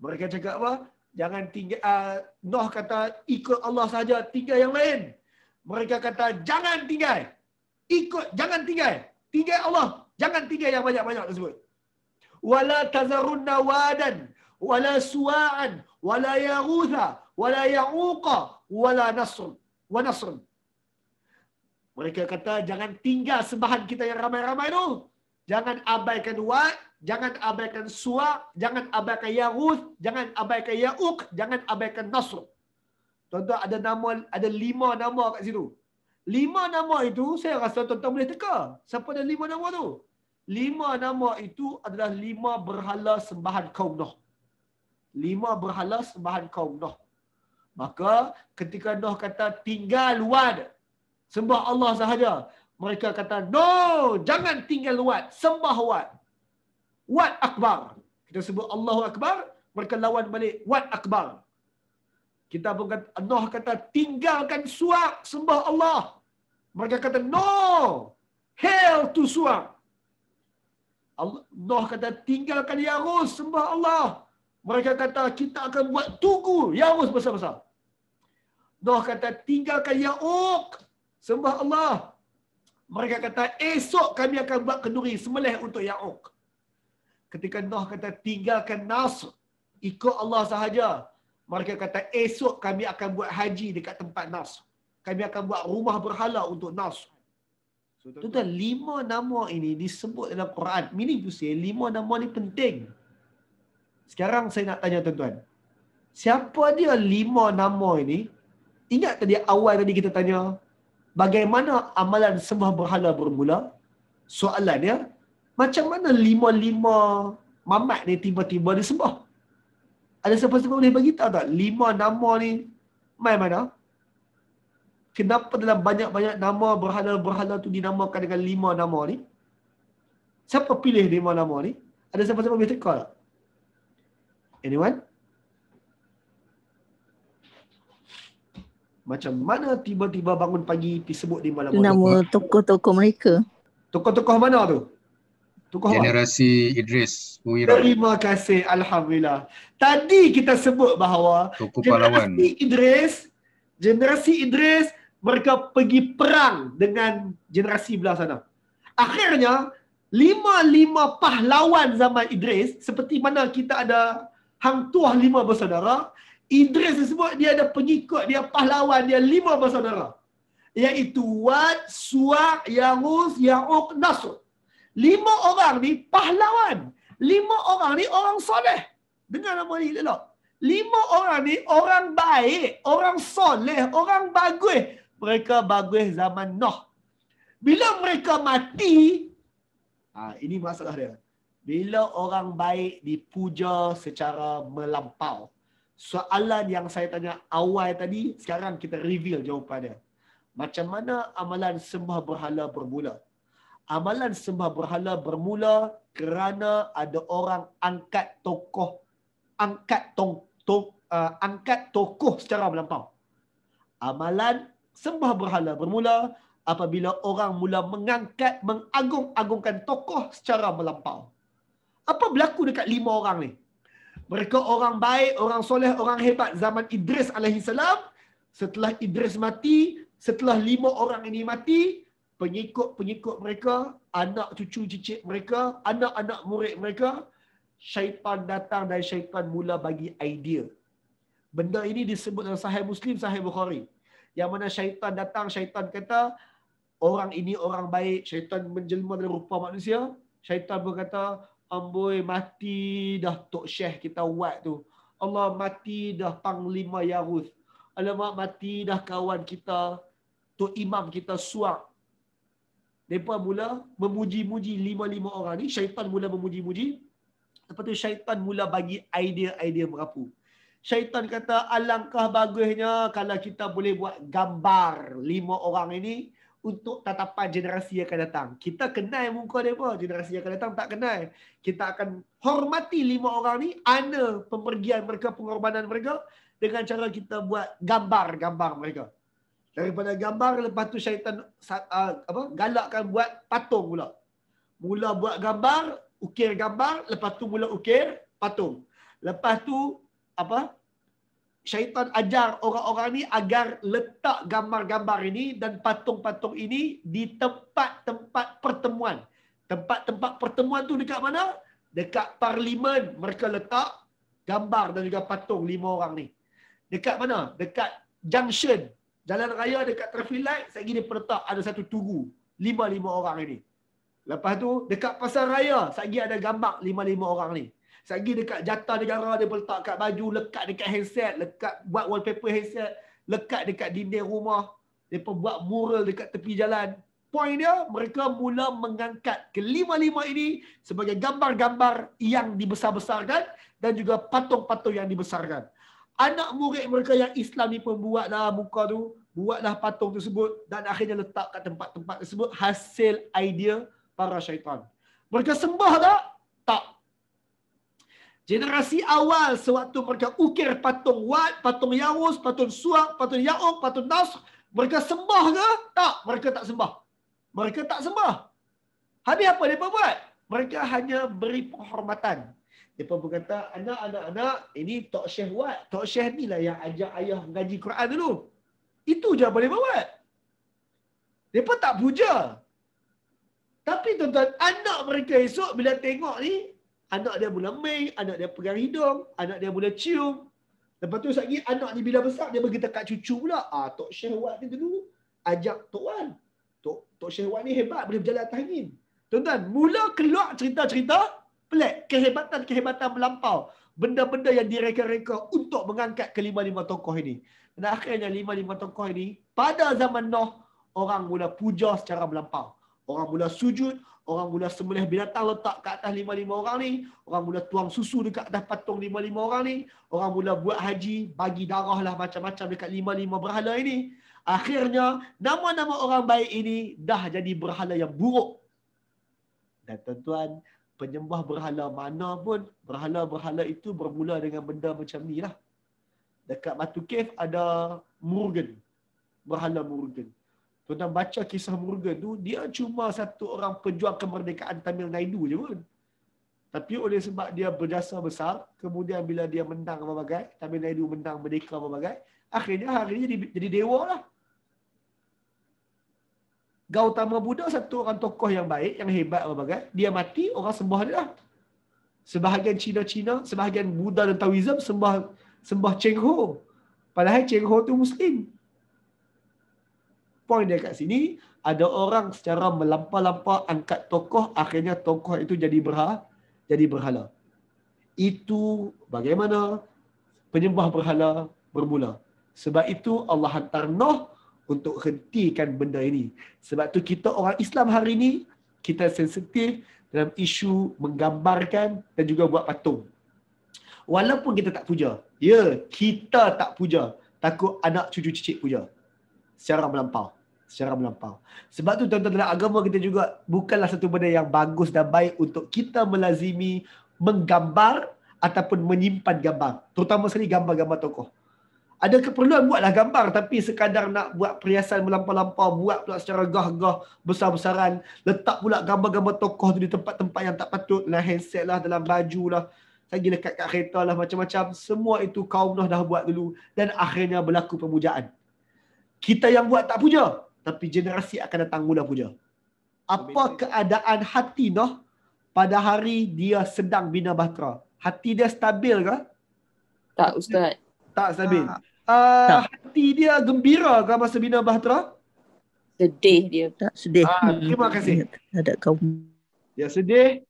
Mereka cakap apa? Jangan tinggal. Uh, Noh kata ikut Allah saja, tinggal yang lain. Mereka kata jangan tinggal. Ikut, jangan tinggal. Tinggal Allah. Jangan tinggal yang banyak-banyak tersebut. Wala tazarunna wadan. ولا سواعا ولا يغوث ولا يعوق ولا نصر ونصر mereka kata jangan tinggal sembahan kita yang ramai-ramai tu jangan abaikan wa jangan abaikan suwa jangan abaikan yaghuth jangan abaikan yauq jangan abaikan nasr tuan-tuan ada nama ada lima nama kat situ lima nama itu saya rasa tuan-tuan boleh teka siapa ada lima nama tu lima nama itu adalah lima berhala sembahan kaum nuh lima berhala sembahan kaum Nuh. Maka ketika Nuh kata tinggal Wad, sembah Allah sahaja. Mereka kata, no, jangan tinggal Wad, sembah Wad. Wad Akbar. Kita sebut Allahu Akbar, mereka lawan balik Wad Akbar. Kita pun kata, Nuh kata tinggalkan suak sembah Allah. Mereka kata, no, hell to suak. Allah, kata tinggalkan Yarus sembah Allah. Mereka kata kita akan buat tugu Yaus besar-besar. Noah kata tinggalkan Yahuk Sembah Allah. Mereka kata esok kami akan buat kenduri semelih untuk Yahuk. Ketika Noah kata tinggalkan Nas. Ikut Allah sahaja. Mereka kata esok kami akan buat haji dekat tempat Nas. Kami akan buat rumah berhala untuk Nas. Tuan-tuan, lima nama ini disebut dalam Quran. Meaning to lima nama ini penting. Sekarang saya nak tanya tuan-tuan. Siapa dia lima nama ini? Ingat tadi awal tadi kita tanya bagaimana amalan sembah berhala bermula? Soalan dia, ya, macam mana lima-lima mamat ni tiba-tiba disembah? Ada siapa-siapa boleh bagi tahu tak lima nama ni mai mana? Kenapa dalam banyak-banyak nama berhala-berhala tu dinamakan dengan lima nama ni? Siapa pilih lima nama ni? Ada siapa-siapa boleh teka tak? Anyone? Macam mana tiba-tiba bangun pagi disebut di malam Nama malam. tokoh-tokoh mereka. Tokoh-tokoh mana tu? Tukuh Generasi apa? Idris Muhyiddin. Terima kasih alhamdulillah. Tadi kita sebut bahawa Tukuh generasi Palawan. Idris generasi Idris mereka pergi perang dengan generasi belah sana. Akhirnya lima-lima pahlawan zaman Idris seperti mana kita ada hang tuah lima bersaudara. Idris disebut dia ada pengikut, dia pahlawan, dia lima bersaudara. Iaitu Wad, Suak, Yahus, Ya'uq, Nasr. Lima orang ni pahlawan. Lima orang ni orang soleh. Dengar nama ni elok. Lima orang ni orang baik, orang soleh, orang bagus. Mereka bagus zaman Noh. Bila mereka mati, ha, ini masalah dia bila orang baik dipuja secara melampau. Soalan yang saya tanya awal tadi, sekarang kita reveal jawapannya. Macam mana amalan sembah berhala bermula? Amalan sembah berhala bermula kerana ada orang angkat tokoh angkat tong, to, uh, angkat tokoh secara melampau. Amalan sembah berhala bermula apabila orang mula mengangkat mengagung-agungkan tokoh secara melampau apa berlaku dekat lima orang ni? Mereka orang baik, orang soleh, orang hebat zaman Idris alaihi salam. Setelah Idris mati, setelah lima orang ini mati, pengikut-pengikut mereka, anak cucu cicit mereka, anak-anak murid mereka, syaitan datang dan syaitan mula bagi idea. Benda ini disebut dalam sahih Muslim, sahih Bukhari. Yang mana syaitan datang, syaitan kata, orang ini orang baik, syaitan menjelma dalam rupa manusia, syaitan berkata, Amboi mati dah Tok Syekh kita Wat tu. Allah mati dah Panglima Yarus. Alamak mati dah kawan kita Tok Imam kita Suak. Depa mula memuji-muji lima-lima orang ni, syaitan mula memuji-muji. Lepas tu syaitan mula bagi idea-idea merapu. Syaitan kata alangkah bagusnya kalau kita boleh buat gambar lima orang ini untuk tatapan generasi yang akan datang. Kita kenal muka mereka. Generasi yang akan datang tak kenal. Kita akan hormati lima orang ni. Ana pemergian mereka, pengorbanan mereka. Dengan cara kita buat gambar-gambar mereka. Daripada gambar, lepas tu syaitan apa, galakkan buat patung pula. Mula buat gambar, ukir gambar. Lepas tu mula ukir patung. Lepas tu apa syaitan ajar orang-orang ni agar letak gambar-gambar ini dan patung-patung ini di tempat-tempat pertemuan. Tempat-tempat pertemuan tu dekat mana? Dekat parlimen mereka letak gambar dan juga patung lima orang ni. Dekat mana? Dekat junction. Jalan raya dekat traffic light, saya gini peletak ada satu tugu. Lima-lima orang ini. Lepas tu, dekat pasar raya, saya ada gambar lima-lima orang ni. Saya pergi dekat jatah negara dia letak kat baju, lekat dekat handset, lekat buat wallpaper handset, lekat dekat dinding rumah. Mereka buat mural dekat tepi jalan. Poin dia, mereka mula mengangkat kelima-lima ini sebagai gambar-gambar yang dibesar-besarkan dan juga patung-patung yang dibesarkan. Anak murid mereka yang Islam ni pun buatlah muka tu, buatlah patung tersebut dan akhirnya letak kat tempat-tempat tersebut hasil idea para syaitan. Mereka sembah tak? Tak. Generasi awal sewaktu mereka ukir patung Wat, patung Yawus, patung Suak, patung Ya'ub, patung Nasr, mereka sembah ke? Tak, mereka tak sembah. Mereka tak sembah. Habis apa mereka buat? Mereka hanya beri penghormatan. Mereka pun kata, anak-anak-anak, ini Tok Syekh Wat. Tok Syekh ni lah yang ajak ayah ngaji Quran dulu. Itu je apa mereka buat. Mereka tak puja. Tapi tuan-tuan, anak mereka esok bila tengok ni, anak dia boleh main, anak dia pegang hidung, anak dia boleh cium. Lepas tu satgi anak ni bila besar dia bagi dekat cucu pula. Ah Tok Syekh Wan ni dulu ajak Tok Wan. Tok Tok Syekh Wan ni hebat boleh berjalan atas angin. Tuan-tuan, mula keluar cerita-cerita pelik, kehebatan-kehebatan melampau. Benda-benda yang direka-reka untuk mengangkat kelima-lima tokoh ini. Dan akhirnya lima-lima tokoh ini pada zaman Noh orang mula puja secara melampau orang mula sujud, orang mula sembelih binatang letak kat atas lima-lima orang ni, orang mula tuang susu dekat atas patung lima-lima orang ni, orang mula buat haji, bagi darah lah macam-macam dekat lima-lima berhala ini. Akhirnya, nama-nama orang baik ini dah jadi berhala yang buruk. Dan tuan-tuan, penyembah berhala mana pun, berhala-berhala itu bermula dengan benda macam ni lah. Dekat Batu Kef ada Murgen. Berhala Murgen. Tuan-tuan baca kisah Morgan tu, dia cuma satu orang pejuang kemerdekaan Tamil Naidu je pun. Tapi oleh sebab dia berjasa besar, kemudian bila dia menang berbagai, Tamil Naidu menang merdeka berbagai, akhirnya hari ini jadi, jadi dewa lah. Gautama Buddha satu orang tokoh yang baik, yang hebat berbagai, dia mati, orang sembah dia lah. Sebahagian Cina-Cina, sebahagian Buddha dan Taoism sembah sembah Cheng Ho. Padahal Cheng Ho tu Muslim point dia kat sini ada orang secara melampau-lampau angkat tokoh akhirnya tokoh itu jadi berha jadi berhala. Itu bagaimana penyembah berhala bermula. Sebab itu Allah hantar Nuh untuk hentikan benda ini. Sebab tu kita orang Islam hari ini kita sensitif dalam isu menggambarkan dan juga buat patung. Walaupun kita tak puja. Ya, kita tak puja. Takut anak cucu cicit puja. Secara melampau secara melampau. Sebab tu tuan-tuan dalam agama kita juga bukanlah satu benda yang bagus dan baik untuk kita melazimi menggambar ataupun menyimpan gambar. Terutama sekali gambar-gambar tokoh. Ada keperluan buatlah gambar tapi sekadar nak buat perhiasan melampau-lampau, buat pula secara gah-gah besar-besaran, letak pula gambar-gambar tokoh tu di tempat-tempat yang tak patut, dalam handset lah, dalam baju lah, lagi dekat kat kereta lah macam-macam. Semua itu kaum dah buat dulu dan akhirnya berlaku pemujaan. Kita yang buat tak puja tapi generasi akan datang mula punya. Apa keadaan hati noh, pada hari dia sedang bina bahtera? Hati dia stabil ke? Tak, Ustaz. Tak stabil. Ha. Uh, tak. Hati dia gembira ke masa bina bahtera? Sedih dia. Tak sedih. Ha, terima kasih. Ada kau. Dia sedih.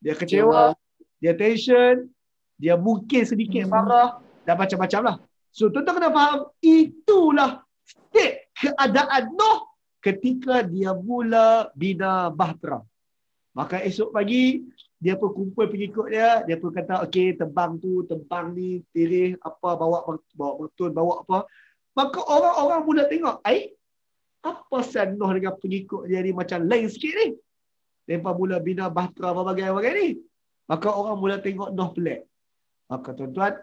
Dia kecewa. Jawa. Dia tension. Dia mungkin sedikit hmm. marah. Dan macam-macam lah. So, tuan-tuan kena faham. Itulah state keadaan Nuh ketika dia mula bina bahtera. Maka esok pagi, dia pun kumpul pengikut dia. Dia pun kata, okey, tebang tu, tebang ni, tirih, apa, bawa bawa betul, bawa apa. Maka orang-orang mula tengok, eh, apa sen Nuh dengan pengikut dia ni macam lain sikit ni? Mereka mula bina bahtera berbagai-bagai ni. Maka orang mula tengok Nuh pelik. Maka tuan-tuan,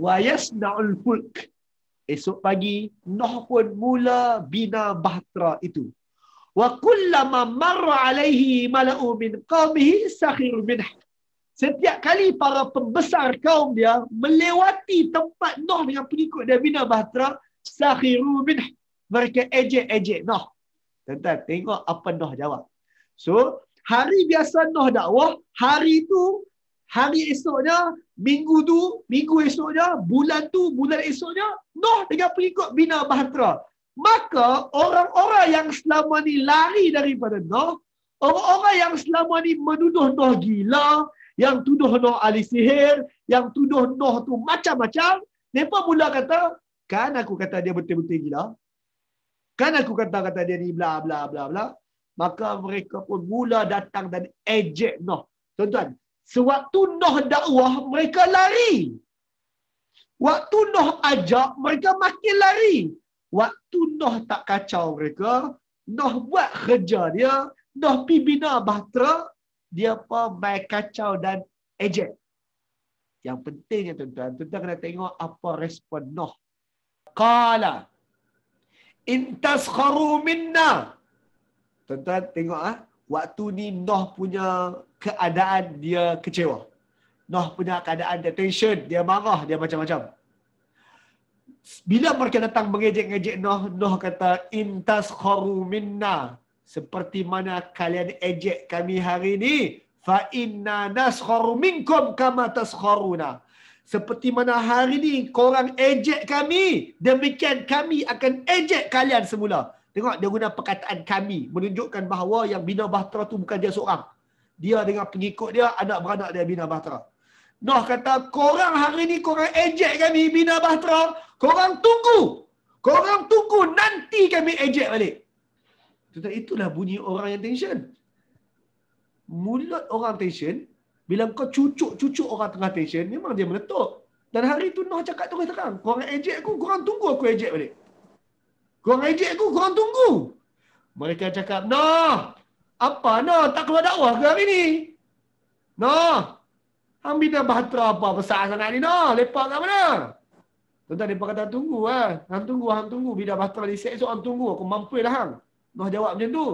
wa yasna'ul fulk. Esok pagi Nuh pun mula bina bahtera itu. Wa kullama marra alaihi mala'u min qaumihi sakhir min Setiap kali para pembesar kaum dia melewati tempat Nuh dengan pengikut dia bina bahtera, sakhiru min mereka ejek-ejek Nuh. Tentang tengok apa Nuh jawab. So, hari biasa Nuh dakwah, hari tu hari esoknya, minggu tu, minggu esoknya, bulan tu, bulan esoknya, Nuh dengan pengikut Bina Bahtera. Maka orang-orang yang selama ni lari daripada Nuh, orang-orang yang selama ni menuduh Nuh gila, yang tuduh Nuh ahli sihir, yang tuduh Nuh tu macam-macam, mereka mula kata, kan aku kata dia betul-betul gila. Kan aku kata kata dia ni bla bla bla bla. Maka mereka pun mula datang dan ejek Nuh. Tuan-tuan, Sewaktu Nuh dakwah, mereka lari. Waktu Nuh ajak, mereka makin lari. Waktu Nuh tak kacau mereka, Nuh buat kerja dia, Nuh pi bina bahtera, dia apa mai kacau dan ejek. Yang pentingnya tuan-tuan, tuan-tuan kena tengok apa respon Nuh. Kala intaskharu minna. Tuan-tuan tengok ah. Ha? waktu ni Noh punya keadaan dia kecewa. Noh punya keadaan dia tension, dia marah, dia macam-macam. Bila mereka datang mengejek-ngejek Noh, Noh kata, Intas minna. Seperti mana kalian ejek kami hari ini, fa inna naskharu minkum kama taskharuna seperti mana hari ini korang ejek kami demikian kami akan ejek kalian semula Tengok dia guna perkataan kami menunjukkan bahawa yang bina bahtera tu bukan dia seorang. Dia dengan pengikut dia, anak beranak dia bina bahtera. Noh kata, korang hari ni korang ejek kami bina bahtera, korang tunggu. Korang tunggu, nanti kami ejek balik. Tentang itulah bunyi orang yang tension. Mulut orang tension, bila kau cucuk-cucuk orang tengah tension, memang dia meletup. Dan hari tu Noh cakap terus terang, korang ejek aku, korang tunggu aku ejek balik. Kau reject aku, kau tunggu. Mereka cakap, no. Apa no? Tak keluar dakwah ke hari ni? No. Ambil dah bahtera apa besar sangat ni no. Lepak kat mana? Tuan-tuan, mereka kata tunggu lah. Hang tunggu, hang tunggu. Bidah bahtera di seks, hang tunggu. Aku mampu lah hang. Noh jawab macam tu.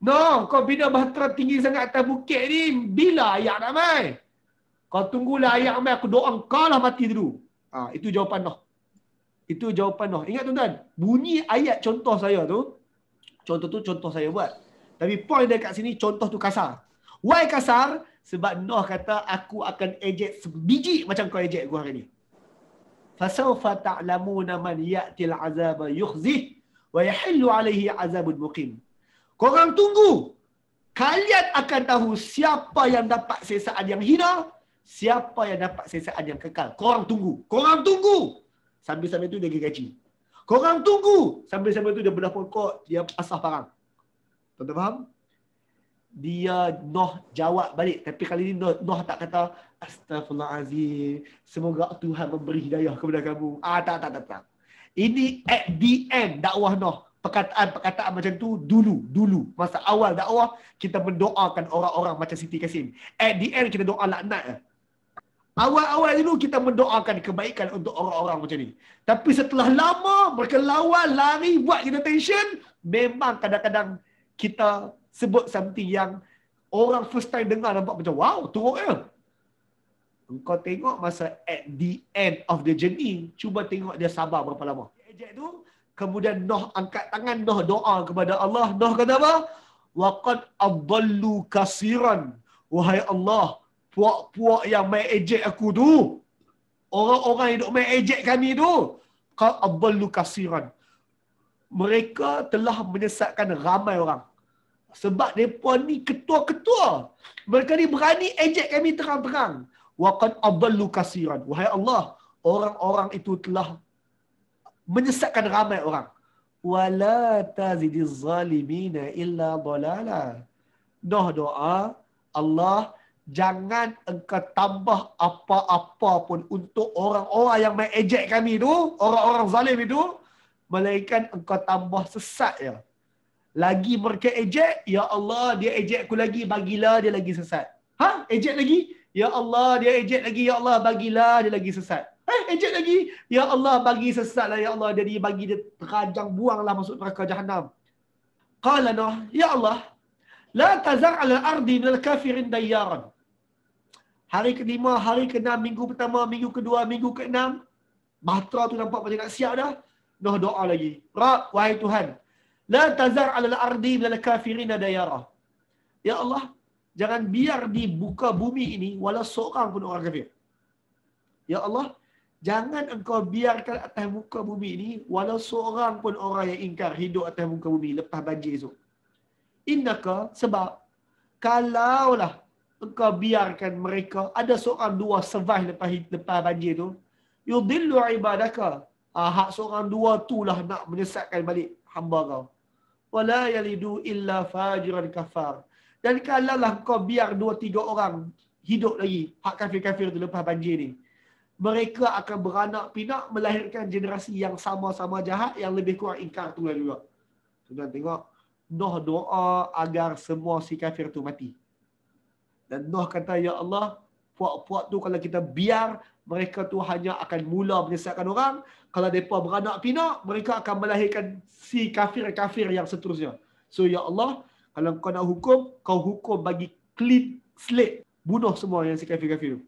No, kau bina bahtera tinggi sangat atas bukit ni, bila ayak nak mai? Kau tunggulah ayak mai, aku doa kau lah mati dulu. ha, itu jawapan Noh. Itu jawapan Noh. Ingat tuan-tuan, bunyi ayat contoh saya tu, contoh tu contoh saya buat. Tapi point dia kat sini, contoh tu kasar. Why kasar? Sebab Noh kata, aku akan ejek sebiji macam kau ejek gua hari ni. فَسَوْفَ تَعْلَمُونَ مَنْ يَأْتِ الْعَذَابَ يُخْزِهِ وَيَحِلُّ عَلَيْهِ عَذَابٌ مُقِيمٌ Korang tunggu. Kalian akan tahu siapa yang dapat sesaat yang hina, siapa yang dapat sesaat yang kekal. Korang tunggu. Korang tunggu sambil-sambil tu dia pergi gaji. Korang tunggu sambil-sambil tu dia bedah pokok, dia asah barang. Tuan-tuan faham? Dia noh jawab balik. Tapi kali ni noh, noh tak kata, Astaghfirullahaladzim, semoga Tuhan memberi hidayah kepada kamu. Ah tak, tak, tak, tak. Ini at the end dakwah noh. Perkataan-perkataan macam tu dulu, dulu. Masa awal dakwah, kita mendoakan orang-orang macam Siti Kasim. At the end, kita doa laknat. Awal-awal dulu kita mendoakan kebaikan untuk orang-orang macam ni. Tapi setelah lama berkelawar, lari, buat kita memang kadang-kadang kita sebut something yang orang first time dengar nampak macam, wow, teruk ya. Kau tengok masa at the end of the journey, cuba tengok dia sabar berapa lama. Ejek tu, kemudian Noh angkat tangan, Noh doa kepada Allah. Noh kata apa? Waqad abdallu kasiran. Wahai Allah, puak-puak yang main ejek aku tu. Orang-orang yang duk main ejek kami tu. Kau abdallu kasiran. Mereka telah menyesatkan ramai orang. Sebab mereka ni ketua-ketua. Mereka ni berani ejek kami terang-terang. Wa kan abdallu kasiran. Wahai Allah. Orang-orang itu telah menyesatkan ramai orang. Wala tazidiz zalimina illa dolala. Doh doa. Allah jangan engkau tambah apa-apa pun untuk orang-orang yang main kami tu, orang-orang zalim itu, melainkan engkau tambah sesat ya. Lagi mereka ejek, ya Allah dia ejek aku lagi, bagilah dia lagi sesat. Ha? Ejek lagi? Ya Allah dia ejek lagi, ya Allah bagilah dia lagi sesat. Ha? Ejek lagi? Ya Allah bagi sesatlah ya Allah, jadi bagi dia terajang buanglah masuk neraka jahanam. Qala ya Allah, la tazar al ardi min al kafirin dayyaran. Hari ke kelima, hari ke keenam, minggu pertama, minggu kedua, minggu keenam, bahtera tu nampak macam nak siap dah. Noh doa lagi. Rab, wahai Tuhan. La tazar ala ardi bila kafirin ada Ya Allah, jangan biar dibuka bumi ini walau seorang pun orang kafir. Ya Allah, jangan engkau biarkan atas muka bumi ini walau seorang pun orang yang ingkar hidup atas muka bumi lepas banjir esok. Innaka sebab kalaulah engkau biarkan mereka ada seorang dua survive lepas lepas banjir tu yudillu ibadaka ah hak seorang dua itulah nak menyesatkan balik hamba kau wala yalidu illa fajiran kafar dan kalau lah kau biar dua tiga orang hidup lagi hak kafir-kafir tu lepas banjir ni mereka akan beranak pinak melahirkan generasi yang sama-sama jahat yang lebih kurang ingkar tu lah juga. Tuan tengok. Noh doa agar semua si kafir tu mati. Dan Nuh kata, Ya Allah, puak-puak tu kalau kita biar, mereka tu hanya akan mula menyesatkan orang. Kalau mereka beranak pinak, mereka akan melahirkan si kafir-kafir yang seterusnya. So, Ya Allah, kalau kau nak hukum, kau hukum bagi clean slate. Bunuh semua yang si kafir-kafir tu.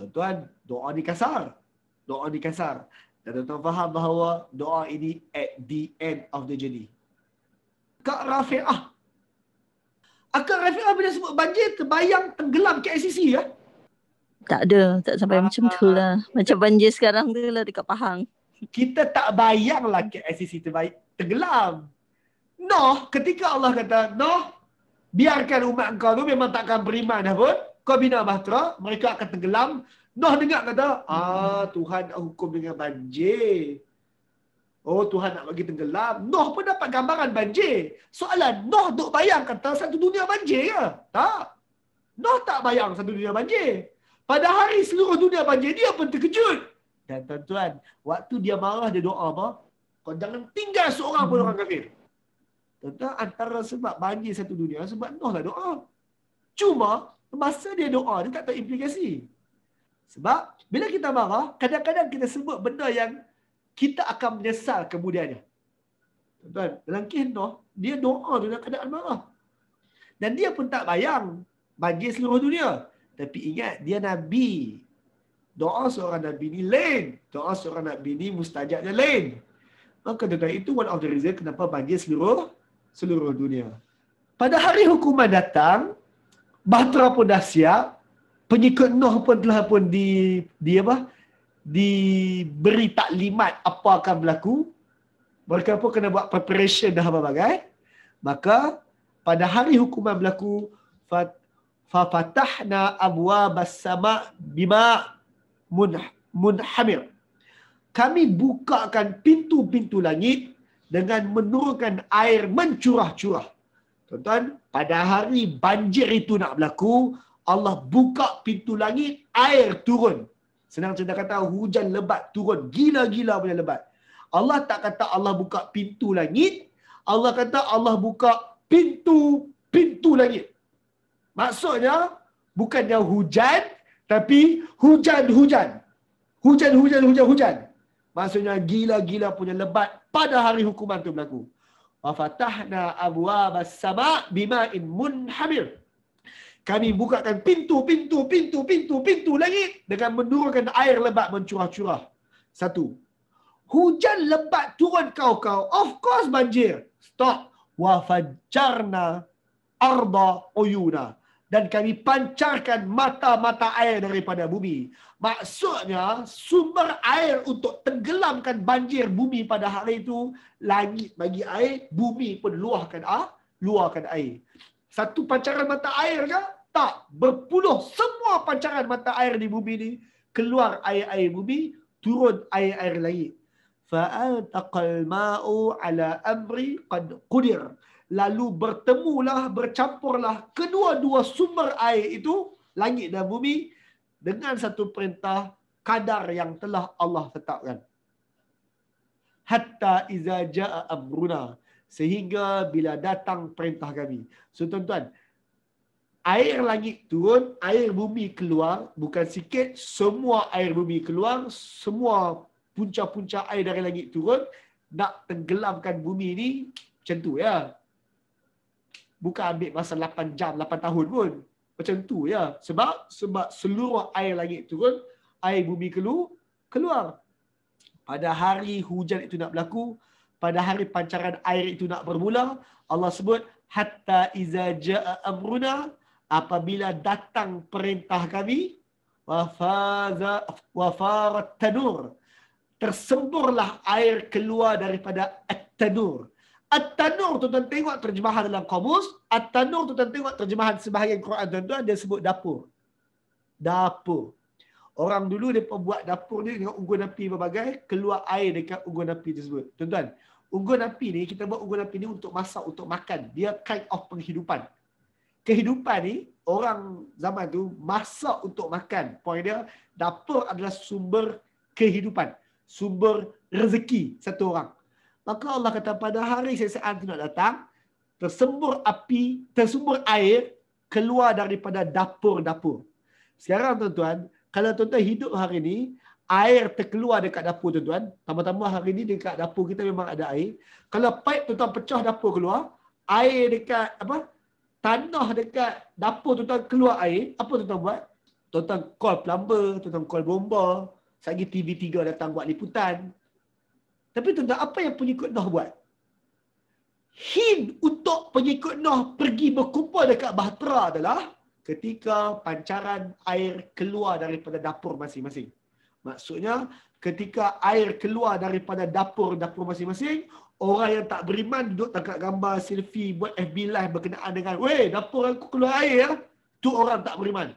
Tuan-tuan, doa ni kasar. Doa ni kasar. Dan tuan-tuan faham bahawa doa ini at the end of the journey. Kak Rafi'ah Akak Rafiq bila sebut banjir terbayang tenggelam ke KSCC ya? Tak ada, tak sampai Aha. macam tu lah. Macam banjir sekarang tu lah dekat Pahang. Kita tak bayang lah ke KSCC terbayang, tenggelam. No, ketika Allah kata, no, biarkan umat kau tu memang takkan beriman dah ya pun. Kau bina bahtera, mereka akan tenggelam. Noh dengar kata, ah Tuhan hukum dengan banjir. Oh Tuhan nak bagi tenggelam. Noh pun dapat gambaran banjir. Soalan, Noh duk bayang kata satu dunia banjir ke? Tak. Noh tak bayang satu dunia banjir. Pada hari seluruh dunia banjir, dia pun terkejut. Dan tuan-tuan, waktu dia marah, dia doa apa? Kau jangan tinggal seorang pun orang kafir. Tuan-tuan, antara sebab banjir satu dunia, sebab Noh lah doa. Cuma, masa dia doa, dia tak ada implikasi. Sebab, bila kita marah, kadang-kadang kita sebut benda yang kita akan menyesal kemudiannya. Tuan, dalam kisah Noh, dia doa dalam keadaan marah. Dan dia pun tak bayang bagi seluruh dunia. Tapi ingat, dia Nabi. Doa seorang Nabi ni lain. Doa seorang Nabi ni mustajabnya lain. Maka dengan itu, one of the reason kenapa bagi seluruh seluruh dunia. Pada hari hukuman datang, Bahtera pun dah siap, penyikut Noh pun telah pun di, di apa, diberi taklimat apa akan berlaku. Mereka pun kena buat preparation dah apa Maka pada hari hukuman berlaku fa fatahna abwaab as bima munhamir. Kami bukakan pintu-pintu langit dengan menurunkan air mencurah-curah. Tuan-tuan, pada hari banjir itu nak berlaku, Allah buka pintu langit, air turun. Senang cerita kata hujan lebat turun gila-gila punya lebat. Allah tak kata Allah buka pintu langit. Allah kata Allah buka pintu-pintu langit. Maksudnya bukannya hujan tapi hujan-hujan. Hujan-hujan-hujan-hujan. Maksudnya gila-gila punya lebat pada hari hukuman itu berlaku. Wa fatahna abwaab as-sama' bima'in munhamir kami bukakan pintu, pintu, pintu, pintu, pintu langit dengan menurunkan air lebat mencurah-curah. Satu. Hujan lebat turun kau-kau. Of course banjir. Stop. Wa fajarna arda uyuna. Dan kami pancarkan mata-mata air daripada bumi. Maksudnya, sumber air untuk tenggelamkan banjir bumi pada hari itu, langit bagi air, bumi pun luahkan, ah, luahkan air satu pancaran mata air ke? Tak. Berpuluh semua pancaran mata air di bumi ni keluar air-air bumi, turun air-air langit. Fa'altaqal ma'u ala amri qad qudir. Lalu bertemulah, bercampurlah kedua-dua sumber air itu, langit dan bumi, dengan satu perintah kadar yang telah Allah tetapkan. Hatta iza ja'a amruna sehingga bila datang perintah kami. So tuan-tuan, air langit turun, air bumi keluar, bukan sikit, semua air bumi keluar, semua punca-punca air dari langit turun, nak tenggelamkan bumi ni, macam tu ya. Bukan ambil masa 8 jam, 8 tahun pun. Macam tu ya. Sebab sebab seluruh air langit turun, air bumi keluar, keluar. Pada hari hujan itu nak berlaku, pada hari pancaran air itu nak bermula Allah sebut hatta iza jaa amruna apabila datang perintah kami wafaza wafarat tanur tersemburlah air keluar daripada at-tanur at-tanur tuan-tuan tengok terjemahan dalam kamus at-tanur tuan-tuan tengok terjemahan sebahagian Quran tuan-tuan dia sebut dapur dapur Orang dulu mereka buat dapur dia dengan unggun api berbagai, keluar air dekat unggun api tersebut. Tuan-tuan, unggun api ni, kita buat unggun api ni untuk masak, untuk makan. Dia kind of penghidupan. Kehidupan ni, orang zaman tu masak untuk makan. Poin dia, dapur adalah sumber kehidupan. Sumber rezeki satu orang. Maka Allah kata, pada hari sesaat tu nak datang, tersembur api, tersumbur air, keluar daripada dapur-dapur. Sekarang tuan-tuan, kalau tuan-tuan hidup hari ni, air terkeluar dekat dapur tuan-tuan. Tambah-tambah hari ni dekat dapur kita memang ada air. Kalau pipe tuan-tuan pecah dapur keluar, air dekat apa? Tanah dekat dapur tuan-tuan keluar air, apa tuan-tuan buat? Tuan-tuan call plumber, tuan-tuan call bomba. Sagi TV3 datang buat liputan. Tapi tuan-tuan, apa yang pengikut Noh buat? Hin untuk pengikut Noh pergi berkumpul dekat Bahtera adalah ketika pancaran air keluar daripada dapur masing-masing. Maksudnya, ketika air keluar daripada dapur-dapur masing-masing, orang yang tak beriman duduk tangkap gambar, selfie, buat FB live berkenaan dengan, weh, dapur aku keluar air, ya? tu orang tak beriman.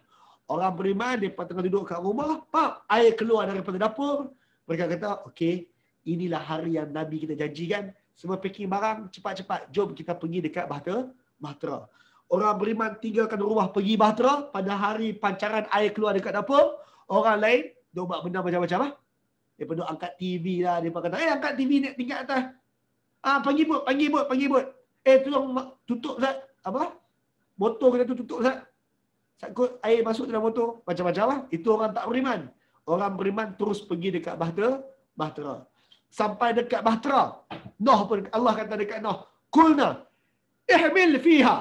Orang beriman, mereka tengah duduk kat rumah, pap, air keluar daripada dapur, mereka kata, okey, inilah hari yang Nabi kita janjikan, semua packing barang, cepat-cepat, jom kita pergi dekat bahtera. bahtera orang beriman tinggalkan rumah pergi bahtera pada hari pancaran air keluar dekat dapur orang lain dia buat benda macam-macam ah depa duk angkat TV lah depa kata eh angkat TV ni tingkat atas ah panggil bot panggil bot panggil bot eh tolong tutup sat apa motor kena tu tutup sat sat air masuk dalam motor macam-macam lah itu orang tak beriman orang beriman terus pergi dekat bahtera bahtera sampai dekat bahtera noh pun Allah kata dekat noh kulna ihmil fiha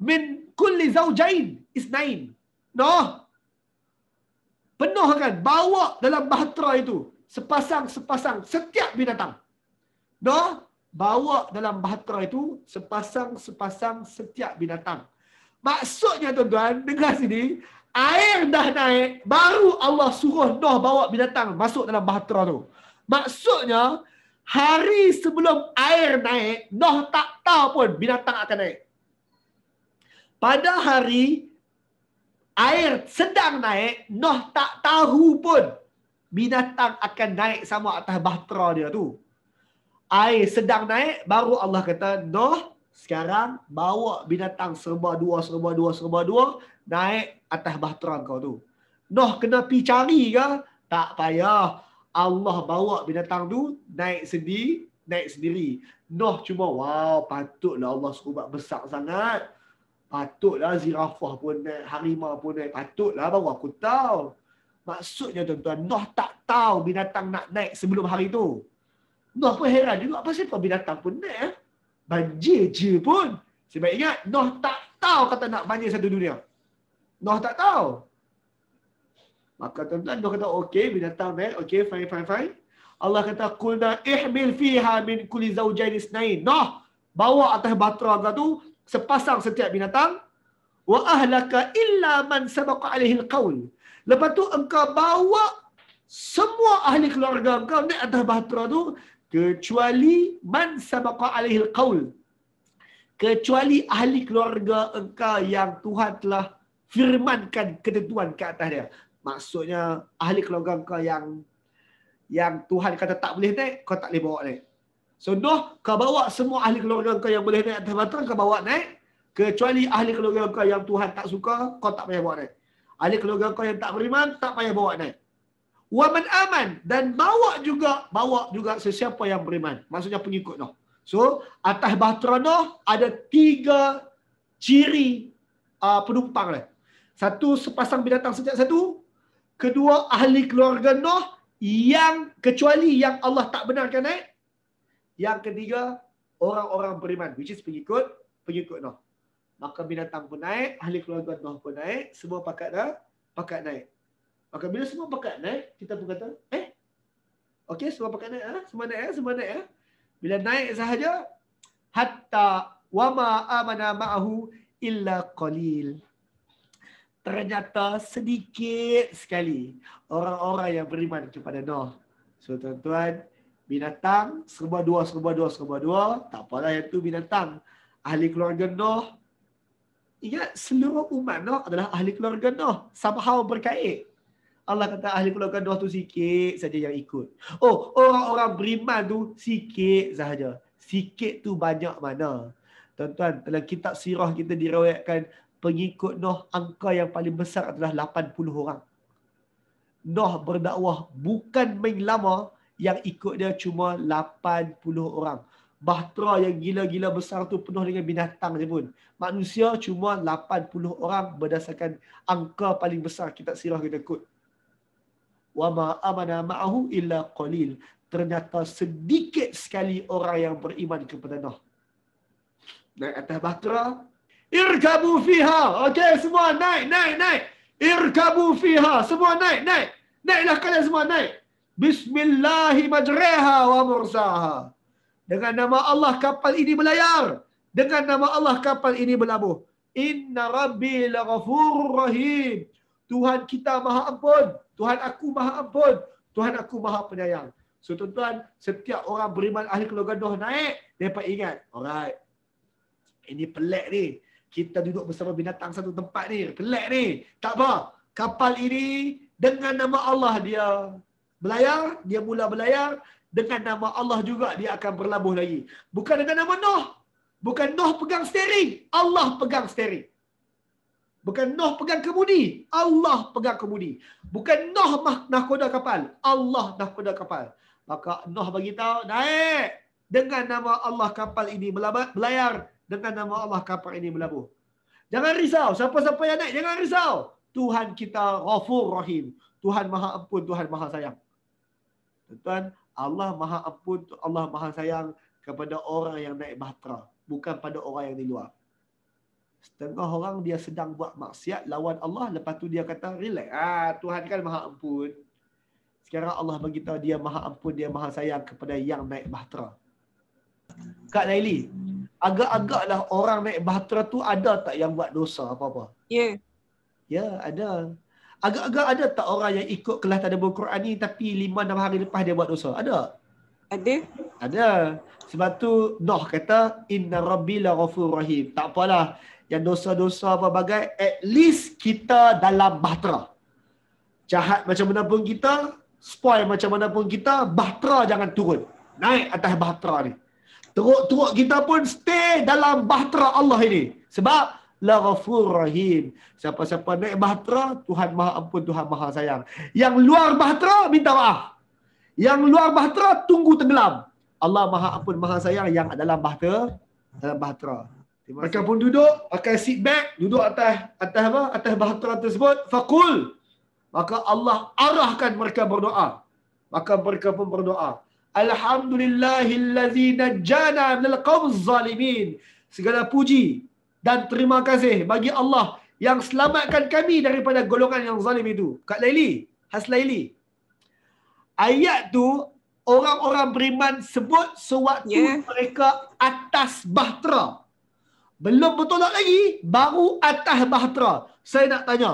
min kulli zaujain isnain. Noh. kan? bawa dalam bahtera itu sepasang-sepasang setiap binatang. Noh, bawa dalam bahtera itu sepasang-sepasang setiap binatang. Maksudnya tuan-tuan, dengar sini, air dah naik, baru Allah suruh Noh bawa binatang masuk dalam bahtera tu. Maksudnya, hari sebelum air naik, Noh tak tahu pun binatang akan naik pada hari air sedang naik, Noh tak tahu pun binatang akan naik sama atas bahtera dia tu. Air sedang naik, baru Allah kata, Noh sekarang bawa binatang serba dua, serba dua, serba dua, naik atas bahtera kau tu. Noh kena pi cari ke? Tak payah. Allah bawa binatang tu naik sendiri, naik sendiri. Noh cuma, wow, patutlah Allah suruh buat besar sangat. Patutlah zirafah pun naik, harimau pun naik. Patutlah baru aku tahu. Maksudnya tuan-tuan, Noh tak tahu binatang nak naik sebelum hari tu. Noh pun heran juga apa siapa binatang pun naik. Eh? Banjir je pun. Sebab ingat, Noh tak tahu kata nak banjir satu dunia. Noh tak tahu. Maka tuan-tuan, Noh kata, okey binatang naik, okey fine, fine, fine. Allah kata, kulna ihmil fiha min kuli zaujain isnain. Noh, bawa atas batu agak tu, sepasang setiap binatang wa ahlaka illa man sabaqa alaihi alqaul lepas tu engkau bawa semua ahli keluarga engkau naik atas bahtera tu kecuali man sabaqa alaihi alqaul kecuali ahli keluarga engkau yang Tuhan telah firmankan ketentuan ke atas dia maksudnya ahli keluarga engkau yang yang Tuhan kata tak boleh naik kau tak boleh bawa naik So doh, kau bawa semua ahli keluarga kau yang boleh naik atas bantuan, kau bawa naik. Kecuali ahli keluarga kau yang Tuhan tak suka, kau tak payah bawa naik. Ahli keluarga kau yang tak beriman, tak payah bawa naik. Waman aman. Dan bawa juga, bawa juga sesiapa yang beriman. Maksudnya pengikut doh. So, atas bahtera Nuh, ada tiga ciri uh, penumpang. Lah. Satu, sepasang binatang sejak satu. Kedua, ahli keluarga doh yang kecuali yang Allah tak benarkan naik. Yang ketiga, orang-orang beriman. Which is pengikut, pengikut Noh. Maka binatang pun naik, ahli keluarga Noh pun naik, semua pakat dah, pakat naik. Maka bila semua pakat naik, kita pun kata, eh? okay semua pakat naik, eh? semua naik, eh? semua naik. Eh? Bila naik sahaja, hatta wama amana ma'ahu illa qalil. Ternyata sedikit sekali orang-orang yang beriman kepada Noh. So tuan-tuan, binatang serba dua serba dua serba dua tak apalah yang tu binatang ahli keluarga Noh ingat seluruh umat Noh adalah ahli keluarga Noh somehow berkait Allah kata ahli keluarga Noh tu sikit saja yang ikut oh orang-orang beriman tu sikit sahaja sikit tu banyak mana tuan-tuan dalam kitab sirah kita diriwayatkan pengikut Noh angka yang paling besar adalah 80 orang Noh berdakwah bukan main lama yang ikut dia cuma 80 orang. Bahtera yang gila-gila besar tu penuh dengan binatang je pun. Manusia cuma 80 orang berdasarkan angka paling besar kita sirah kita kut. Wa ma amana ma'ahu illa qalil. Ternyata sedikit sekali orang yang beriman kepada Nuh. Naik atas bahtera. Irkabu fiha. Okey semua naik, naik, naik. Irkabu fiha. Semua naik, naik. Naiklah kalian semua naik. Bismillahi majreha wa mursaha. Dengan nama Allah kapal ini berlayar Dengan nama Allah kapal ini berlabuh. Inna rabbi laghafurur rahim. Tuhan kita maha ampun. Tuhan aku maha ampun. Tuhan aku maha penyayang. So tuan-tuan, setiap orang beriman ahli keluarga doh naik, dapat ingat. Alright. Ini pelik ni. Kita duduk bersama binatang satu tempat ni. Pelik ni. Tak apa. Kapal ini dengan nama Allah dia belayar, dia mula belayar dengan nama Allah juga dia akan berlabuh lagi. Bukan dengan nama Noh. Bukan Noh pegang steering, Allah pegang steering. Bukan Noh pegang kemudi, Allah pegang kemudi. Bukan Noh nahkoda kapal, Allah nahkoda kapal. Maka Noh bagi tahu naik dengan nama Allah kapal ini belayar dengan nama Allah kapal ini berlabuh. Jangan risau, siapa-siapa yang naik jangan risau. Tuhan kita Ghafur Rahim. Tuhan Maha Ampun, Tuhan Maha Sayang tuan Allah maha ampun, Allah maha sayang kepada orang yang naik bahtera. Bukan pada orang yang di luar. Setengah orang dia sedang buat maksiat lawan Allah. Lepas tu dia kata, relax. Ah, Tuhan kan maha ampun. Sekarang Allah beritahu dia maha ampun, dia maha sayang kepada yang naik bahtera. Kak Laili, agak-agaklah orang naik bahtera tu ada tak yang buat dosa apa-apa? Ya. Yeah. Ya, ada. Agak-agak ada tak orang yang ikut kelas buku Quran ni tapi lima enam hari lepas dia buat dosa? Ada? Ada. Ada. Sebab tu Noh kata inna rabbi la rahim. Tak apalah. Yang dosa-dosa apa bagai at least kita dalam bahtera. Jahat macam mana pun kita, spoil macam mana pun kita, bahtera jangan turun. Naik atas bahtera ni. Teruk-teruk kita pun stay dalam bahtera Allah ini. Sebab la ghafur rahim. Siapa-siapa naik bahtera, Tuhan maha ampun, Tuhan maha sayang. Yang luar bahtera, minta maaf. Yang luar bahtera, tunggu tenggelam. Allah maha ampun, maha sayang yang dalam bahtera. Dalam bahtera. Maka pun duduk, pakai seat back, duduk atas atas apa? Atas bahtera tersebut. Fakul. Maka Allah arahkan mereka berdoa. Maka mereka pun berdoa. Alhamdulillahillazi najjana minal qawm zalimin. Segala puji dan terima kasih bagi Allah yang selamatkan kami daripada golongan yang zalim itu. Kak Laili, Has Laili. Ayat tu orang-orang beriman sebut sewaktu yeah. mereka atas bahtera. Belum betul lagi, baru atas bahtera. Saya nak tanya,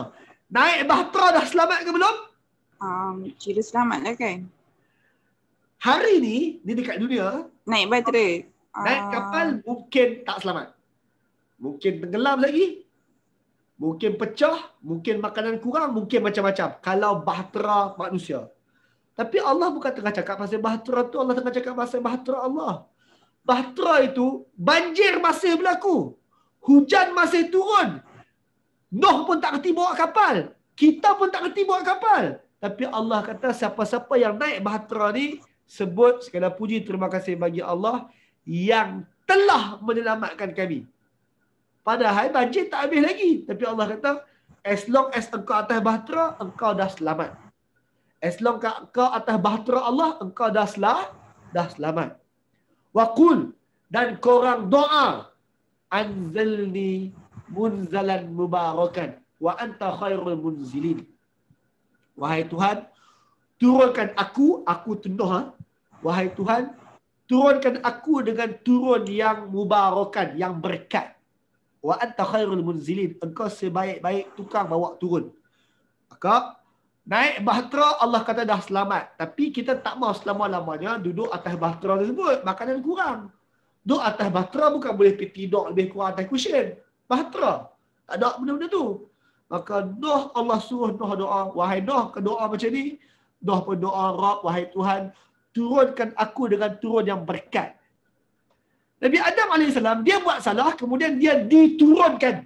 naik bahtera dah selamat ke belum? Um, kira selamat lah kan. Hari ni, ni dekat dunia. Naik bahtera. Naik kapal ah. mungkin tak selamat. Mungkin tenggelam lagi. Mungkin pecah. Mungkin makanan kurang. Mungkin macam-macam. Kalau bahtera manusia. Tapi Allah bukan tengah cakap pasal bahtera tu. Allah tengah cakap pasal bahtera Allah. Bahtera itu banjir masih berlaku. Hujan masih turun. Nuh pun tak kerti bawa kapal. Kita pun tak kerti bawa kapal. Tapi Allah kata siapa-siapa yang naik bahtera ni sebut sekadar puji terima kasih bagi Allah yang telah menyelamatkan kami. Padahal banjir tak habis lagi. Tapi Allah kata, as long as engkau atas bahtera, engkau dah selamat. As long as engkau atas bahtera Allah, engkau dah selamat, dah selamat. Waqul dan korang doa. Anzalni munzalan mubarakan. Wa anta khairul munzilin. Wahai Tuhan, turunkan aku, aku tenuh. Ha? Wahai Tuhan, turunkan aku dengan turun yang mubarakan, yang berkat wa anta khairul munzilin engkau sebaik-baik tukang bawa turun maka naik bahtera Allah kata dah selamat tapi kita tak mau selama-lamanya duduk atas bahtera tersebut makanan kurang duduk atas bahtera bukan boleh tidur lebih kurang atas cushion bahtera tak ada benda-benda tu maka doh Allah suruh doh doa wahai doh, ke doa macam ni Nuh pun doa Rab wahai Tuhan turunkan aku dengan turun yang berkat Nabi Adam AS, dia buat salah, kemudian dia diturunkan.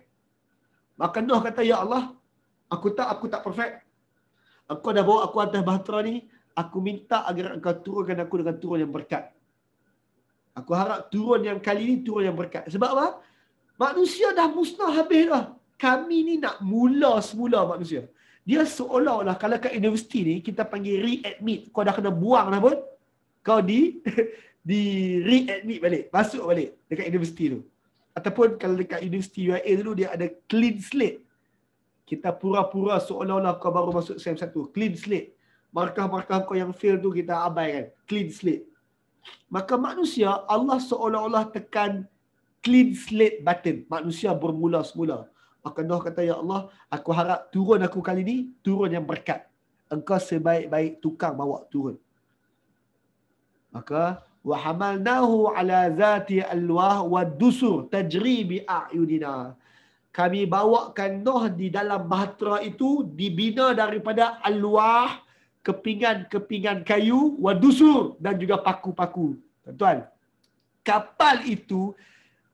Maka Nuh kata, Ya Allah, aku tak, aku tak perfect. Aku dah bawa aku atas bahtera ni, aku minta agar engkau turunkan aku dengan turun yang berkat. Aku harap turun yang kali ni, turun yang berkat. Sebab apa? Manusia dah musnah habis dah. Kami ni nak mula semula manusia. Dia seolah-olah kalau kat universiti ni, kita panggil re-admit. Kau dah kena buang dah pun. Kau di di re-admit balik, masuk balik dekat universiti tu. Ataupun kalau dekat universiti UIA dulu dia ada clean slate. Kita pura-pura seolah-olah kau baru masuk SEM satu clean slate. Markah-markah kau yang fail tu kita abaikan, clean slate. Maka manusia Allah seolah-olah tekan clean slate button. Manusia bermula semula. Maka Nuh kata, Ya Allah, aku harap turun aku kali ni, turun yang berkat. Engkau sebaik-baik tukang bawa turun. Maka وحملناه على ذات الواه والدسر تجري باعيننا kami bawakan Nuh di dalam bahtera itu dibina daripada alwah kepingan-kepingan kayu dusur dan juga paku-paku tuan kapal itu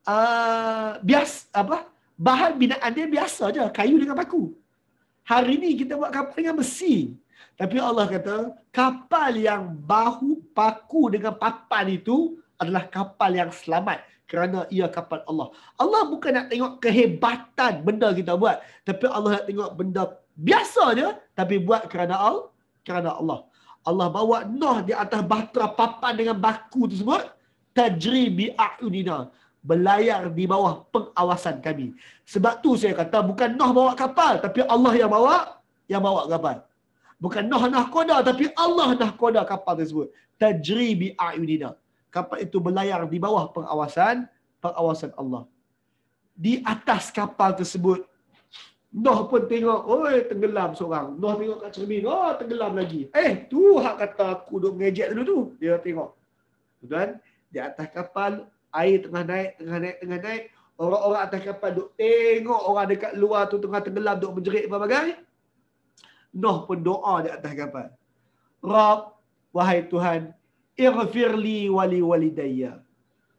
uh, bias apa bahan binaan dia biasa je kayu dengan paku hari ini kita buat kapal dengan besi tapi Allah kata kapal yang bahu paku dengan papan itu adalah kapal yang selamat kerana ia kapal Allah. Allah bukan nak tengok kehebatan benda kita buat. Tapi Allah nak tengok benda biasa je tapi buat kerana Allah. Kerana Allah. Allah bawa Nuh di atas bahtera papan dengan baku tu semua. Tajri bi'a'unina. Berlayar di bawah pengawasan kami. Sebab tu saya kata bukan Nuh bawa kapal. Tapi Allah yang bawa. Yang bawa kapal. Bukan Nuh koda, tapi Allah dah koda kapal tersebut. Tajri bi a'yunina. Kapal itu berlayar di bawah pengawasan pengawasan Allah. Di atas kapal tersebut Nuh pun tengok, oh tenggelam seorang. Nuh tengok kat cermin, oh tenggelam lagi. Eh, tu hak kata aku duk mengejek dulu tu. Dia tengok. Kemudian di atas kapal air tengah naik, tengah naik, tengah naik. Orang-orang atas kapal duk tengok orang dekat luar tu tengah tenggelam duk menjerit apa bagai. Nuh pun doa di atas kapal. Rab, wahai Tuhan, irfirli wali walidayya.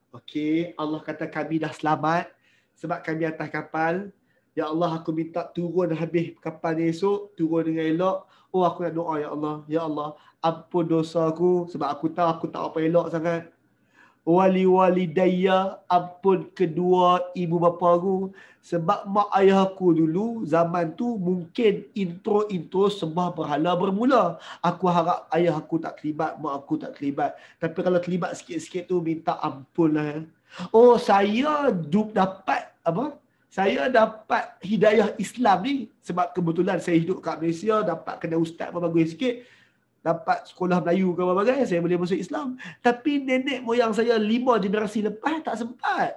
Okey, Allah kata kami dah selamat sebab kami atas kapal. Ya Allah, aku minta turun habis kapal ni esok, turun dengan elok. Oh, aku nak doa, Ya Allah. Ya Allah, ampun dosaku sebab aku tahu aku tak apa elok sangat wali Wali Daya ampun kedua ibu bapa aku sebab mak ayah aku dulu zaman tu mungkin intro-intro sembah berhala bermula aku harap ayah aku tak terlibat mak aku tak terlibat tapi kalau terlibat sikit-sikit tu minta ampun lah eh. oh saya dup dapat apa saya dapat hidayah Islam ni sebab kebetulan saya hidup kat Malaysia dapat kena ustaz pun bagus sikit dapat sekolah Melayu ke apa bagai kan, saya boleh masuk Islam. Tapi nenek moyang saya lima generasi lepas tak sempat.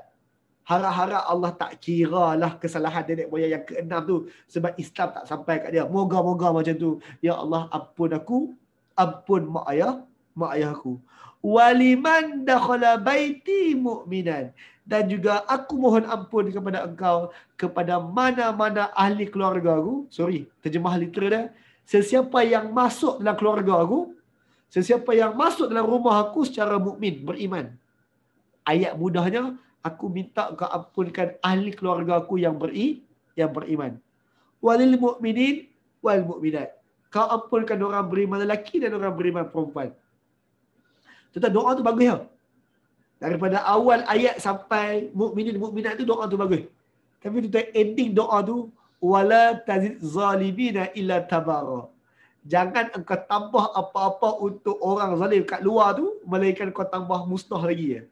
Harap-harap Allah tak kira lah kesalahan nenek moyang yang keenam tu sebab Islam tak sampai kat dia. Moga-moga macam tu. Ya Allah ampun aku, ampun mak ayah, mak ayah aku. Waliman dakhala baiti mu'minan. Dan juga aku mohon ampun kepada engkau kepada mana-mana ahli keluarga aku. Sorry, terjemah literal dia sesiapa yang masuk dalam keluarga aku, sesiapa yang masuk dalam rumah aku secara mukmin beriman. Ayat mudahnya, aku minta kau ampunkan ahli keluarga aku yang beri, yang beriman. Walil mu'minin wal mu'minat. Kau ampunkan orang beriman lelaki dan orang beriman perempuan. Tentang doa tu bagus ya. Daripada awal ayat sampai mukminin mukminat tu doa tu bagus. Tapi tentang ending doa tu wala tazid zalimina illa tabara. Jangan engkau tambah apa-apa untuk orang zalim kat luar tu, melainkan kau tambah musnah lagi ya.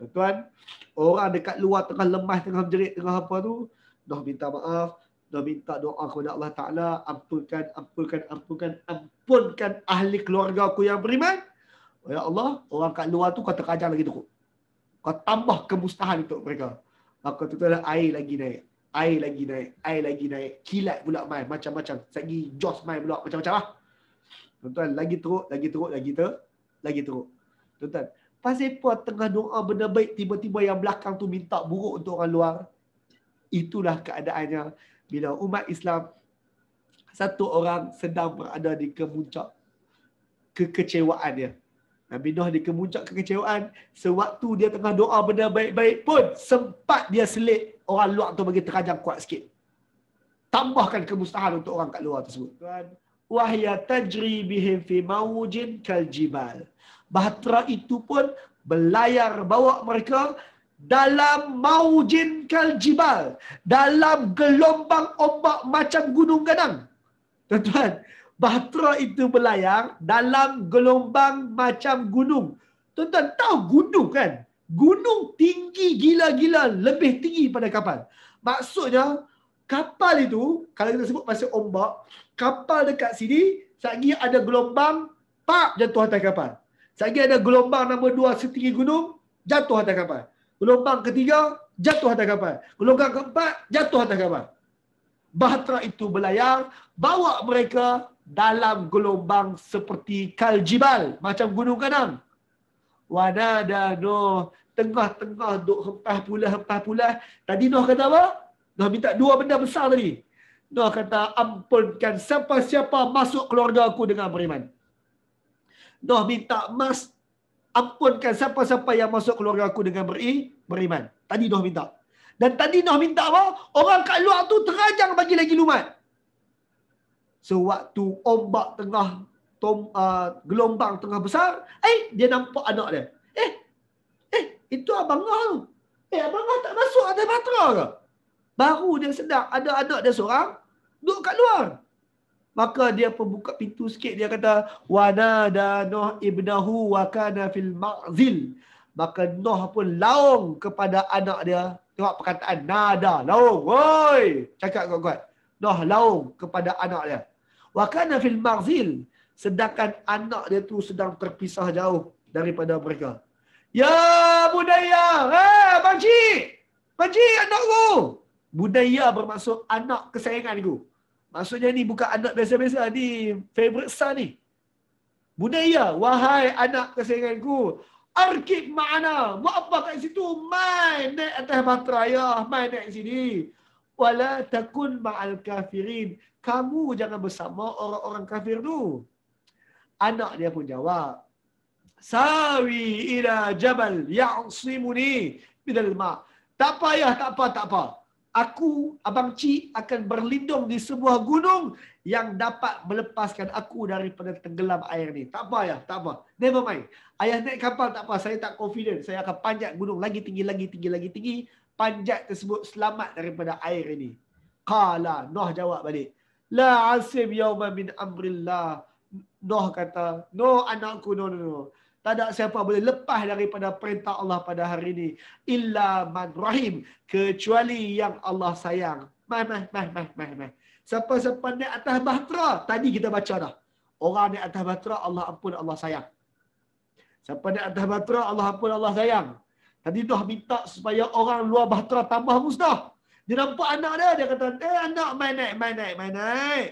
Tuan-tuan, orang dekat luar tengah lemah, tengah menjerit, tengah apa tu, dah minta maaf, dah minta doa kepada Allah Ta'ala, ampunkan, ampunkan, ampunkan, ampunkan ahli keluarga aku yang beriman. Ya Allah, orang kat luar tu kau terkajar lagi tu. Kau tambah kemustahan untuk mereka. Maka tu tu air lagi naik air lagi naik, air lagi naik, kilat pula main, macam-macam. Sagi joss main pula, macam-macam lah. Tuan-tuan, lagi teruk, lagi teruk, lagi teruk, lagi teruk. Tuan-tuan, pas siapa tengah doa benda baik, tiba-tiba yang belakang tu minta buruk untuk orang luar. Itulah keadaannya bila umat Islam satu orang sedang berada di kemuncak kekecewaan dia. Nabi Nuh di kemuncak kekecewaan, sewaktu dia tengah doa benda baik-baik pun, sempat dia selit orang luar tu bagi terajang kuat sikit. Tambahkan kemustahan untuk orang kat luar tersebut. Tuan, wahya tajri bihim fi mawjin kaljibal. Bahtera itu pun belayar bawa mereka dalam mawujin kaljibal. Dalam gelombang ombak macam gunung ganang. Tuan-tuan, Bahtera itu belayar dalam gelombang macam gunung. Tuan-tuan tahu gunung kan? gunung tinggi gila-gila lebih tinggi pada kapal. Maksudnya kapal itu kalau kita sebut pasal ombak, kapal dekat sini lagi ada gelombang pak jatuh atas kapal. Lagi ada gelombang nombor dua setinggi gunung jatuh atas kapal. Gelombang ketiga jatuh atas kapal. Gelombang keempat jatuh atas kapal. Bahtera itu berlayar bawa mereka dalam gelombang seperti kaljibal macam gunung kanan wana da no tengah-tengah duk hempas pula hempas pula tadi noh kata apa noh minta dua benda besar tadi noh kata ampunkan siapa siapa masuk keluarga aku dengan beriman noh minta mas ampunkan siapa siapa yang masuk keluarga aku dengan beri beriman tadi noh minta dan tadi noh minta apa orang kat luar tu terajang bagi lagi lumat sewaktu so, ombak tengah tom, uh, gelombang tengah besar, eh, dia nampak anak dia. Eh, eh, itu abang Noah tu. Eh, abang Noah tak masuk ada batra ke? Baru dia sedar ada anak dia seorang duduk kat luar. Maka dia pun buka pintu sikit, dia kata, wana nada noh ibnahu wa kana fil ma'zil. Maka noh pun laung kepada anak dia. Tengok perkataan, nada, laung. Woi, cakap kuat-kuat. noh laung kepada anak dia. Wa kana fil ma'zil sedangkan anak dia tu sedang terpisah jauh daripada mereka. Ya budaya, eh hey, bangci, bangci anakku. Budaya bermaksud anak kesayanganku. Maksudnya ni bukan anak biasa-biasa, ni favorite son ni. Budaya, wahai anak kesayanganku, arkib ma'ana, mau apa kat situ? Mai naik atas bahtera ya, mai naik sini. Wala takun ma'al kafirin. Kamu jangan bersama orang-orang kafir tu. Anak dia pun jawab, Sawi ila jabal ya'usimuni bidal ma. Tak ya, tak apa, tak apa. Aku, Abang Cik, akan berlindung di sebuah gunung yang dapat melepaskan aku daripada tenggelam air ni. Tak apa ya, tak apa. Never mind. Ayah naik kapal, tak apa. Saya tak confident. Saya akan panjat gunung lagi tinggi, lagi tinggi, lagi tinggi. Panjat tersebut selamat daripada air ini. Kala Noh jawab balik. La asib yauma min amrillah. Noh kata, no anakku, no, no, no. Tak ada siapa boleh lepas daripada perintah Allah pada hari ini. Illa man rahim. Kecuali yang Allah sayang. Mah, mah, mah, mah, mah, mah. Siapa-siapa naik atas bahtera. Tadi kita baca dah. Orang naik atas bahtera, Allah ampun, Allah sayang. Siapa naik atas bahtera, Allah ampun, Allah sayang. Tadi dah minta supaya orang luar bahtera tambah musnah. Dia nampak anak dia, dia kata, eh anak, main naik, main naik, main naik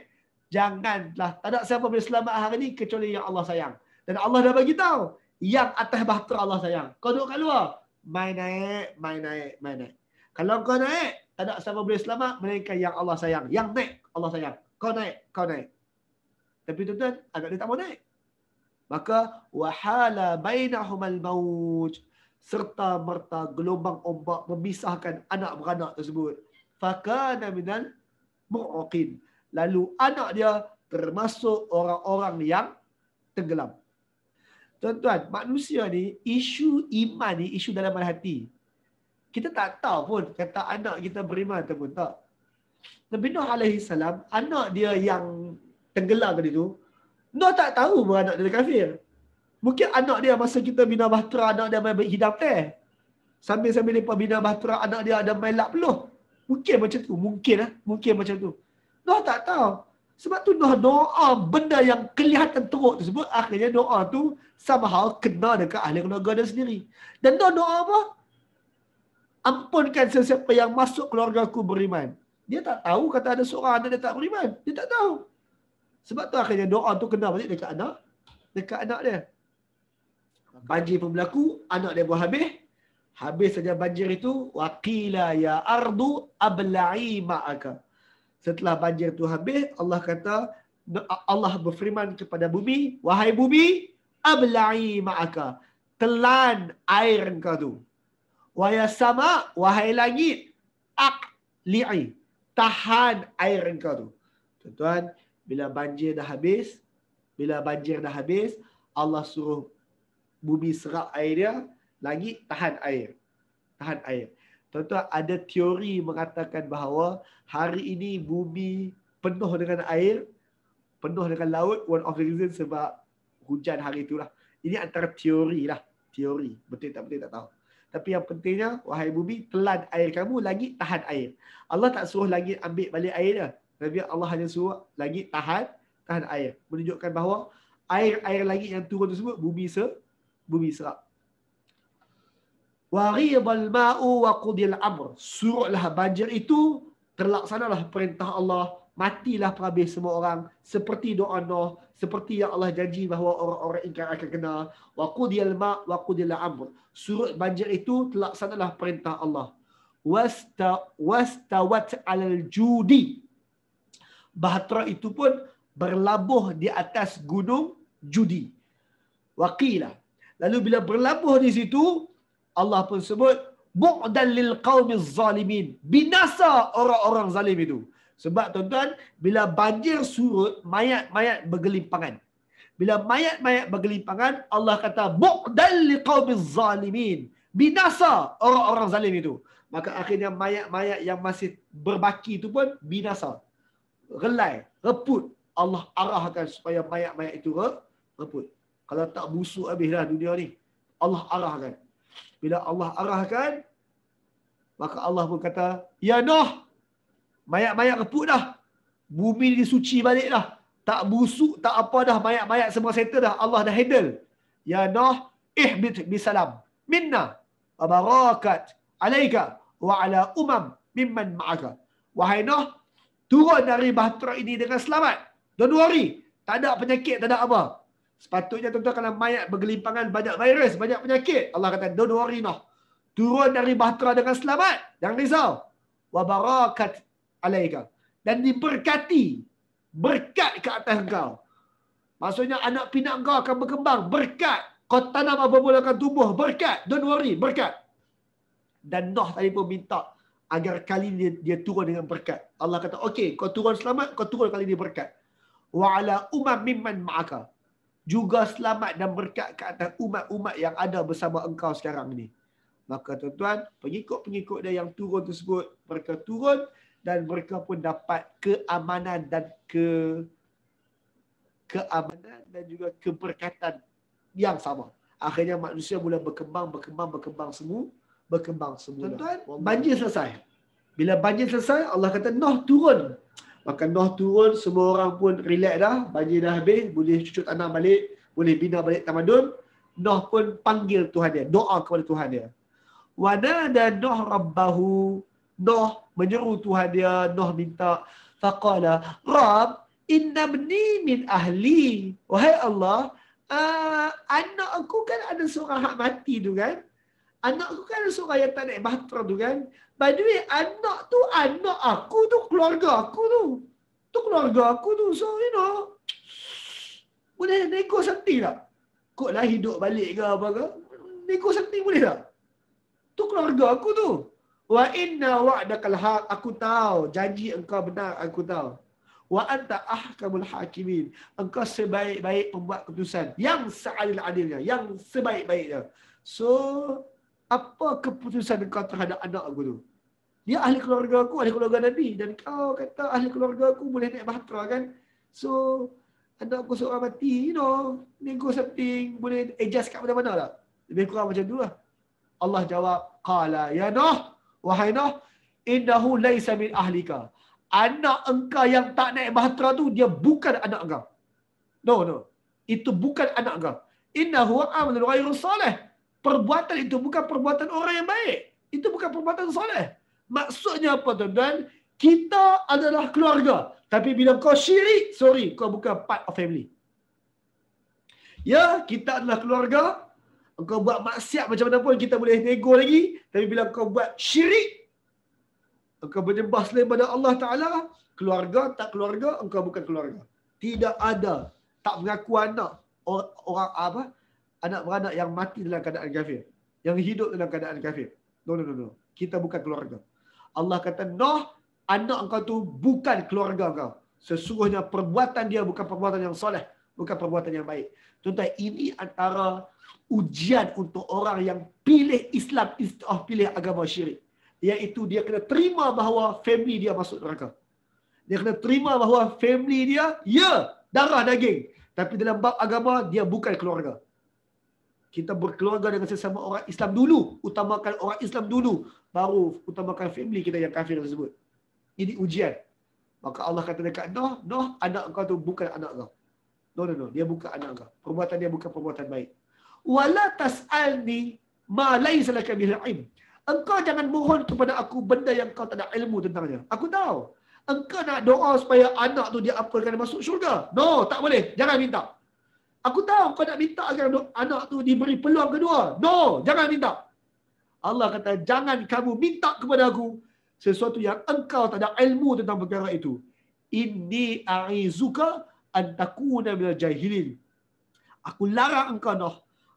janganlah tak ada siapa boleh selamat hari ini kecuali yang Allah sayang. Dan Allah dah bagi tahu yang atas bahtera Allah sayang. Kau duduk kat luar, mai naik, main naik, main naik. Kalau kau naik, tak ada siapa boleh selamat mereka yang Allah sayang. Yang naik Allah sayang. Kau naik, kau naik. Tapi tuan-tuan, agak dia tak mau naik. Maka wahala bainahumal mauj serta merta gelombang ombak memisahkan anak beranak tersebut. Fakana minal mu'aqin lalu anak dia termasuk orang-orang yang tenggelam. Tuan-tuan, manusia ni isu iman ni isu dalam hati. Kita tak tahu pun kata anak kita beriman atau tak. Nabi Nuh alaihi salam, anak dia yang tenggelam tadi tu, Nuh tak tahu pun anak dia kafir. Mungkin anak dia masa kita bina bahtera anak dia main hidang teh. Sambil-sambil lepas bina bahtera anak dia ada main lap peluh. Mungkin macam tu. Mungkin lah. Mungkin macam tu. Doa tak tahu. Sebab tu doa, doa benda yang kelihatan teruk tersebut akhirnya doa tu somehow kena dekat ahli keluarga dia sendiri. Dan doa doa apa? Ampunkan sesiapa yang masuk keluarga aku beriman. Dia tak tahu kata ada seorang anak dia tak beriman. Dia tak tahu. Sebab tu akhirnya doa tu kena balik dekat anak dekat anak dia. Banjir pun berlaku, anak dia buah habis. Habis saja banjir itu, waqila ya ardu abla'i ma'aka setelah banjir tu habis, Allah kata, Allah berfirman kepada bumi, wahai bumi, abla'i ma'aka. Telan air engkau tu. Waya sama, wahai langit, akli'i. Tahan air engkau tu. Tuan-tuan, bila banjir dah habis, bila banjir dah habis, Allah suruh bumi serap air dia, langit tahan air. Tahan air. Tuan-tuan, ada teori mengatakan bahawa hari ini bumi penuh dengan air, penuh dengan laut, one of the reason sebab hujan hari itulah. Ini antara teori lah. Teori. Betul tak betul tak tahu. Tapi yang pentingnya, wahai bumi, telan air kamu, lagi tahan air. Allah tak suruh lagi ambil balik air dia. Tapi Allah hanya suruh lagi tahan, tahan air. Menunjukkan bahawa air-air lagi yang turun tersebut, bumi se bumi serap. Waridhal ma'u wa qudil amr. Suruhlah banjir itu, terlaksanalah perintah Allah, matilah perhabis semua orang seperti doa noh seperti yang Allah janji bahawa orang-orang ingkar akan kenal Wa qudil ma' wa qudil amr. Surut banjir itu terlaksanalah perintah Allah. Wasta wastawat alal judi. Bahtera itu pun berlabuh di atas gunung judi. Waqila. Lalu bila berlabuh di situ, Allah pun sebut bu'dan lil qaumiz zalimin binasa orang-orang zalim itu sebab tuan-tuan bila banjir surut mayat-mayat bergelimpangan bila mayat-mayat bergelimpangan Allah kata bu'dan lil qaumiz zalimin binasa orang-orang zalim itu maka akhirnya mayat-mayat yang masih berbaki itu pun binasa relai reput Allah arahkan supaya mayat-mayat itu reput kalau tak busuk habislah dunia ni Allah arahkan bila Allah arahkan maka Allah pun kata ya noh mayat-mayat reput dah bumi ni suci balik dah tak busuk tak apa dah mayat-mayat semua settle dah Allah dah handle ya noh eh bisalam minna wa barakat alaika wa ala umam mimman ma'aka wahai noh turun dari bahtera ini dengan selamat don't worry tak ada penyakit tak ada apa Sepatutnya tuan-tuan kalau mayat bergelimpangan banyak virus, banyak penyakit. Allah kata, don't worry noh. Turun dari bahtera dengan selamat. Jangan risau. Wa barakat alaika. Dan diberkati. Berkat ke atas engkau. Maksudnya anak pinak engkau akan berkembang. Berkat. Kau tanam apa pun akan tumbuh. Berkat. Don't worry. Berkat. Dan Noh tadi pun minta agar kali dia, dia turun dengan berkat. Allah kata, okey, kau turun selamat, kau turun kali ini berkat. Wa ala umam mimman ma'aka juga selamat dan berkat ke atas umat-umat yang ada bersama engkau sekarang ni. Maka tuan-tuan, pengikut-pengikut dia yang turun tersebut, mereka turun dan mereka pun dapat keamanan dan ke keamanan dan juga keberkatan yang sama. Akhirnya manusia mula berkembang, berkembang, berkembang semua, berkembang semua. Tuan-tuan, banjir selesai. Bila banjir selesai, Allah kata, Noh turun Maka Noh turun, semua orang pun relax dah. Banjir dah habis, boleh cucuk tanah balik. Boleh bina balik tamadun. Noh pun panggil Tuhan dia. Doa kepada Tuhan dia. Wana dan Noh Rabbahu. Noh menyeru Tuhan dia. Noh minta. Faqala, Rab, inna min ahli. Wahai Allah, uh, anak aku kan ada seorang hak mati tu kan. Anak aku kan ada seorang yang tak naik bahtera tu kan. By the way, anak tu anak aku tu keluarga aku tu. Tu keluarga aku tu. So, you know, boleh nego something tak? Kok lah hidup balik ke apa ke? Nego something boleh tak? Tu keluarga aku tu. Wa inna wa'dakal haq. Aku tahu. Janji engkau benar. Aku tahu. Wa anta ahkamul hakimin. Engkau sebaik-baik pembuat keputusan. Yang seadil adilnya. Yang sebaik-baiknya. So, apa keputusan engkau terhadap anak aku tu? dia ahli keluarga aku, ahli keluarga Nabi. Dan kau kata ahli keluarga aku boleh naik bahtera kan? So, anak aku seorang mati, you know, nego something, boleh adjust kat mana-mana lah. Lebih kurang macam tu lah. Allah jawab, Qala ya Nuh, wahai Nuh, innahu laysa min ahlika. Anak engkau yang tak naik bahtera tu, dia bukan anak engkau. No, no. Itu bukan anak engkau. Innahu amalul ghairu soleh. Perbuatan itu bukan perbuatan orang yang baik. Itu bukan perbuatan soleh. Maksudnya apa tuan-tuan? Kita adalah keluarga. Tapi bila kau syirik, sorry, kau bukan part of family. Ya, kita adalah keluarga. Kau buat maksiat macam mana pun, kita boleh nego lagi. Tapi bila kau buat syirik, kau berjembah selain pada Allah Ta'ala, keluarga tak keluarga, Kau bukan keluarga. Tidak ada. Tak mengaku anak. Orang, apa? Anak anak yang mati dalam keadaan kafir. Yang hidup dalam keadaan kafir. No, no, no. no. Kita bukan keluarga. Allah kata Nuh anak engkau tu bukan keluarga kau. Sesungguhnya perbuatan dia bukan perbuatan yang soleh, bukan perbuatan yang baik. Tuan-tuan, ini antara ujian untuk orang yang pilih Islam istilah pilih agama syirik. Iaitu dia kena terima bahawa family dia masuk neraka. Dia kena terima bahawa family dia, ya, darah daging. Tapi dalam bab agama, dia bukan keluarga kita berkeluarga dengan sesama orang Islam dulu. Utamakan orang Islam dulu. Baru utamakan family kita yang kafir tersebut. Ini ujian. Maka Allah kata dekat Noh, Noh anak kau tu bukan anak kau. No, no, no. Dia bukan anak kau. Perbuatan dia bukan perbuatan baik. Wala tas'alni ma bilaim. Engkau jangan mohon kepada aku benda yang kau tak ada ilmu tentangnya. Aku tahu. Engkau nak doa supaya anak tu dia apa masuk syurga. No, tak boleh. Jangan minta. Aku tahu kau nak minta agar anak tu diberi peluang kedua. No, jangan minta. Allah kata, jangan kamu minta kepada aku sesuatu yang engkau tak ada ilmu tentang perkara itu. Inni a'izuka antakuna minal jahilin. Aku larang engkau noh.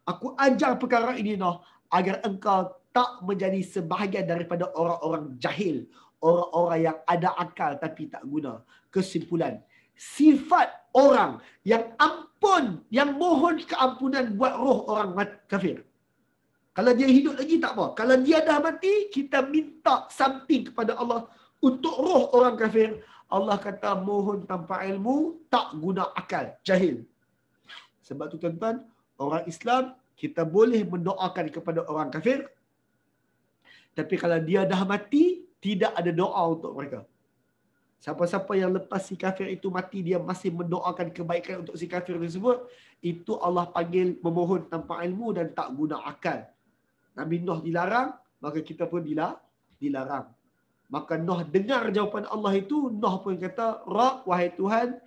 Aku ajar perkara ini noh. Agar engkau tak menjadi sebahagian daripada orang-orang jahil. Orang-orang yang ada akal tapi tak guna. Kesimpulan. Sifat orang yang ampun, yang mohon keampunan buat roh orang kafir. Kalau dia hidup lagi tak apa. Kalau dia dah mati, kita minta something kepada Allah untuk roh orang kafir. Allah kata mohon tanpa ilmu, tak guna akal, jahil. Sebab tu tuan-tuan, orang Islam, kita boleh mendoakan kepada orang kafir. Tapi kalau dia dah mati, tidak ada doa untuk mereka. Siapa-siapa yang lepas si kafir itu mati, dia masih mendoakan kebaikan untuk si kafir tersebut. Itu Allah panggil memohon tanpa ilmu dan tak guna akal. Nabi Nuh dilarang, maka kita pun dilarang. Maka Nuh dengar jawapan Allah itu, Nuh pun kata, Rak, wahai Tuhan,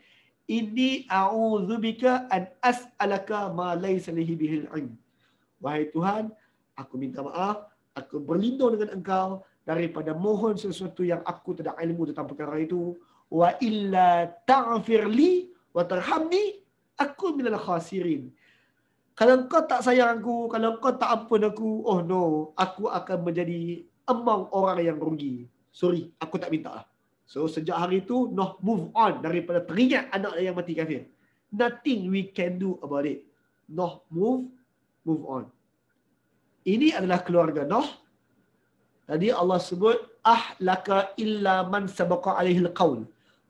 ini a'udzubika an as'alaka ma laysa lihi bihil Wahai Tuhan, aku minta maaf, aku berlindung dengan engkau, daripada mohon sesuatu yang aku tidak ilmu tentang perkara itu wa illa ta'fir li wa tarhamni aku minal khasirin kalau engkau tak sayang aku kalau engkau tak ampun aku oh no aku akan menjadi among orang yang rugi sorry aku tak minta lah so sejak hari itu noh move on daripada teringat anak yang mati kafir nothing we can do about it noh move move on ini adalah keluarga noh Tadi Allah sebut ahlaka illa man sabaqa alaihi alqaul.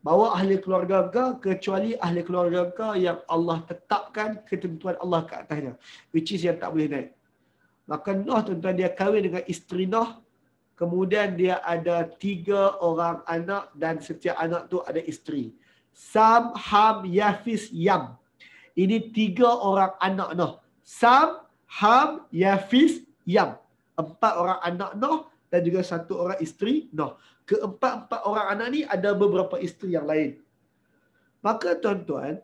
Bahawa ahli keluarga kau kecuali ahli keluarga kau yang Allah tetapkan ketentuan Allah ke atasnya. Which is yang tak boleh naik. Maka Nuh tuan-tuan dia kahwin dengan isteri Nuh. Kemudian dia ada tiga orang anak dan setiap anak tu ada isteri. Sam, Ham, Yafis, Yam. Ini tiga orang anak Nuh. Sam, Ham, Yafis, Yam. Empat orang anak Nuh dan juga satu orang isteri. Nah, keempat-empat orang anak ni ada beberapa isteri yang lain. Maka tuan-tuan,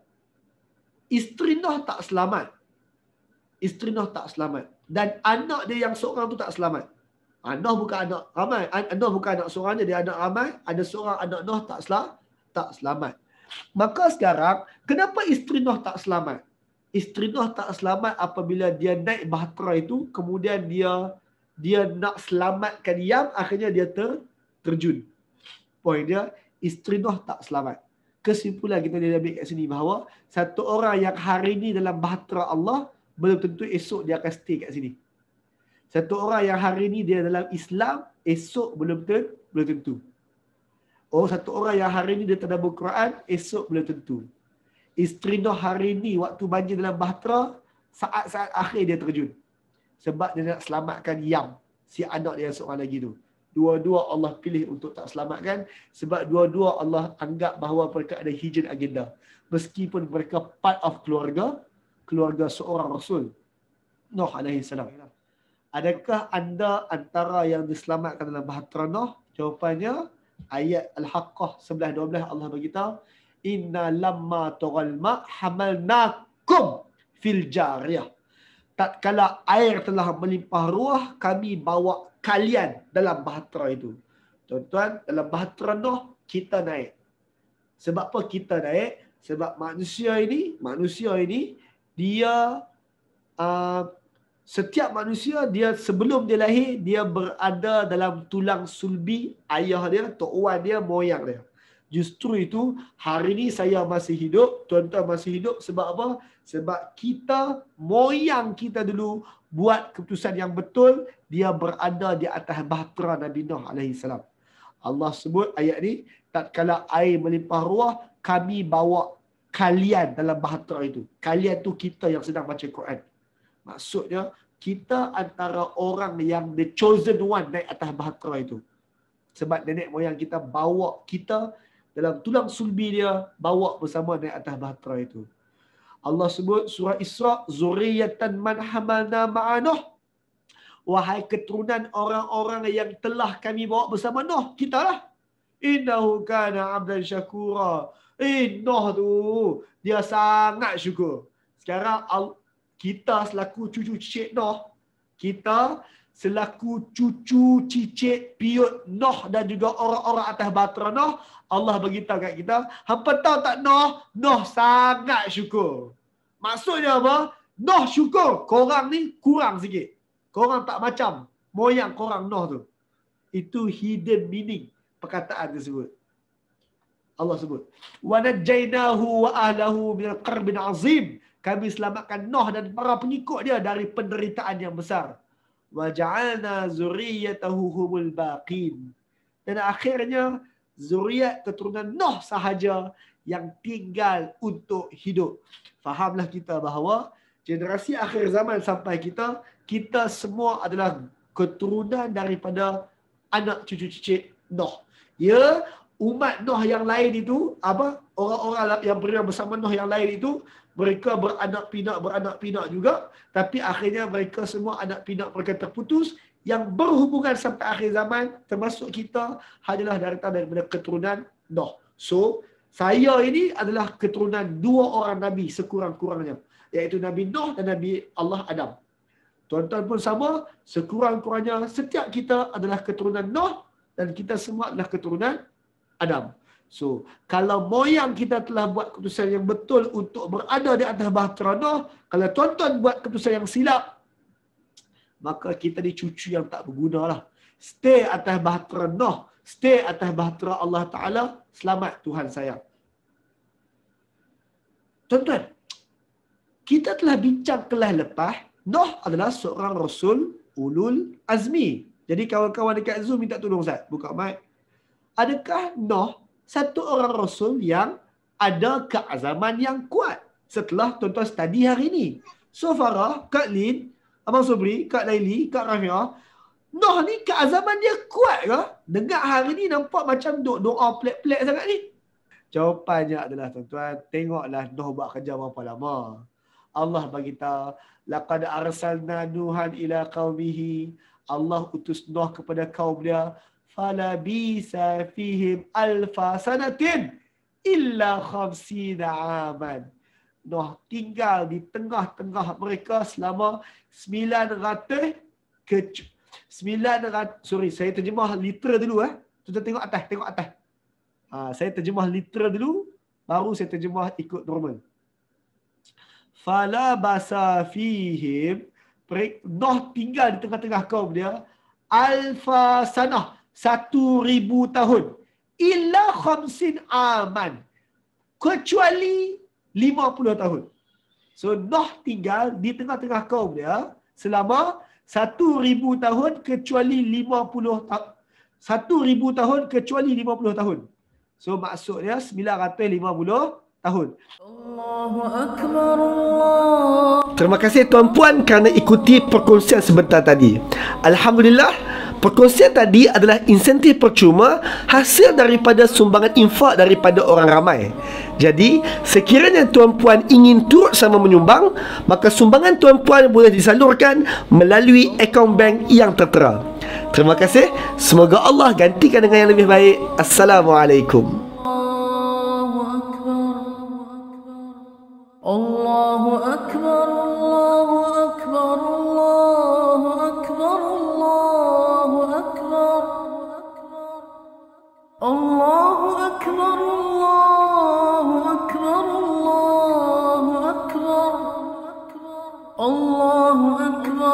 isteri Nuh tak selamat. Isteri Nuh tak selamat. Dan anak dia yang seorang tu tak selamat. Ha, ah, Nuh bukan anak ramai. Nuh ah, bukan anak seorang dia, dia anak ramai. Ada seorang anak Nuh tak selamat. Tak selamat. Maka sekarang, kenapa isteri Nuh tak selamat? Isteri Nuh tak selamat apabila dia naik bahtera itu, kemudian dia dia nak selamatkan Yam akhirnya dia ter, terjun. Poin dia isteri Nuh tak selamat. Kesimpulan kita dia ambil kat sini bahawa satu orang yang hari ini dalam bahtera Allah belum tentu esok dia akan stay kat sini. Satu orang yang hari ini dia dalam Islam esok belum tentu belum tentu. Oh satu orang yang hari ini dia tadabbur Quran esok belum tentu. Isteri Nuh hari ini waktu banjir dalam bahtera saat-saat akhir dia terjun. Sebab dia nak selamatkan Yam Si anak dia seorang lagi tu Dua-dua Allah pilih untuk tak selamatkan Sebab dua-dua Allah anggap bahawa mereka ada hijin agenda Meskipun mereka part of keluarga Keluarga seorang Rasul Nuh AS Adakah anda antara yang diselamatkan dalam bahagian Nuh? Jawapannya Ayat Al-Haqqah 11-12 Allah beritahu Inna lamma tughal ma hamalnakum fil jariyah tak kala air telah melimpah ruah kami bawa kalian dalam bahtera itu tuan-tuan dalam bahtera Nuh kita naik sebab apa kita naik sebab manusia ini manusia ini dia uh, setiap manusia dia sebelum dia lahir dia berada dalam tulang sulbi ayah dia tok wan dia moyang dia Justru itu hari ini saya masih hidup, tuan-tuan masih hidup sebab apa? Sebab kita moyang kita dulu buat keputusan yang betul, dia berada di atas bahtera Nabi Nuh alaihi salam. Allah sebut ayat ni tatkala air melimpah ruah kami bawa kalian dalam bahtera itu. Kalian tu kita yang sedang baca Quran. Maksudnya kita antara orang yang the chosen one naik atas bahtera itu. Sebab nenek moyang kita bawa kita dalam tulang sulbi dia bawa bersama naik atas bahtera itu. Allah sebut surah Isra zuriyatan man hamalna ma'anuh. Wahai keturunan orang-orang yang telah kami bawa bersama Nuh, kita lah. Innahu kana abdan syakura. Eh, Nuh tu, dia sangat syukur. Sekarang, kita selaku cucu cucu Nuh, kita selaku cucu, cicit, piut Noh dan juga orang-orang atas batra Noh, Allah beritahu kat kita, hampa tahu tak Noh? Noh sangat syukur. Maksudnya apa? Noh syukur. Korang ni kurang sikit. Korang tak macam moyang korang Noh tu. Itu hidden meaning perkataan tersebut. Allah sebut. Wa najainahu wa ahlahu min al-qarbin azim. Kami selamatkan Noh dan para pengikut dia dari penderitaan yang besar waja'alna zuriyatahu humul baqin. Dan akhirnya zuriat keturunan Nuh sahaja yang tinggal untuk hidup. Fahamlah kita bahawa generasi akhir zaman sampai kita, kita semua adalah keturunan daripada anak cucu cicit Nuh. Ya, umat Nuh yang lain itu, apa orang-orang lah yang pernah bersama Nuh yang lain itu, mereka beranak pinak beranak pinak juga tapi akhirnya mereka semua anak pinak mereka terputus yang berhubungan sampai akhir zaman termasuk kita hanyalah datang daripada keturunan Nuh. So saya ini adalah keturunan dua orang nabi sekurang-kurangnya iaitu Nabi Nuh dan Nabi Allah Adam. Tuan-tuan pun sama, sekurang-kurangnya setiap kita adalah keturunan Nuh dan kita semua adalah keturunan Adam. So, kalau moyang kita telah buat keputusan yang betul untuk berada di atas bahtera Nuh, kalau tuan-tuan buat keputusan yang silap, maka kita ni cucu yang tak berguna lah. Stay atas bahtera Nuh, stay atas bahtera Allah Ta'ala, selamat Tuhan sayang. Tuan-tuan, kita telah bincang kelah lepas, Nuh adalah seorang Rasul Ulul Azmi. Jadi kawan-kawan dekat Zoom minta tolong Zat, buka mic. Adakah Nuh satu orang rasul yang ada keazaman yang kuat setelah tuan-tuan study hari ini. So Farah, Kak Lin, Abang Sobri, Kak Laili, Kak Rahmiah, Noh ni keazaman dia kuat ke? Dengar hari ni nampak macam duk doa pelik-pelik sangat ni. Jawapannya adalah tuan-tuan, tengoklah Noh buat kerja berapa lama. Allah bagi tahu, laqad arsalna nuhan ila qaumihi. Allah utus Noh kepada kaum dia fala bisa fihim alfa sanatin illa khamsina aman. Noh tinggal di tengah-tengah mereka selama 900 ke 900 sorry saya terjemah literal dulu eh. Tuan tengok atas, tengok atas. Ha, saya terjemah literal dulu baru saya terjemah ikut normal. Fala basa fihim Noh tinggal di tengah-tengah kaum dia Alfa sanah satu ribu tahun. Illa khamsin aman. Kecuali lima puluh tahun. So Nuh tinggal di tengah-tengah kaum dia selama satu ribu tahun kecuali lima puluh tahun. Satu ribu tahun kecuali lima puluh tahun. So maksudnya sembilan ratus lima puluh tahun. Terima kasih tuan-puan kerana ikuti perkongsian sebentar tadi. Alhamdulillah. Alhamdulillah. Perkongsian tadi adalah insentif percuma hasil daripada sumbangan infak daripada orang ramai. Jadi, sekiranya tuan-puan ingin turut sama menyumbang, maka sumbangan tuan-puan boleh disalurkan melalui akaun bank yang tertera. Terima kasih. Semoga Allah gantikan dengan yang lebih baik. Assalamualaikum. Allahu Akbar.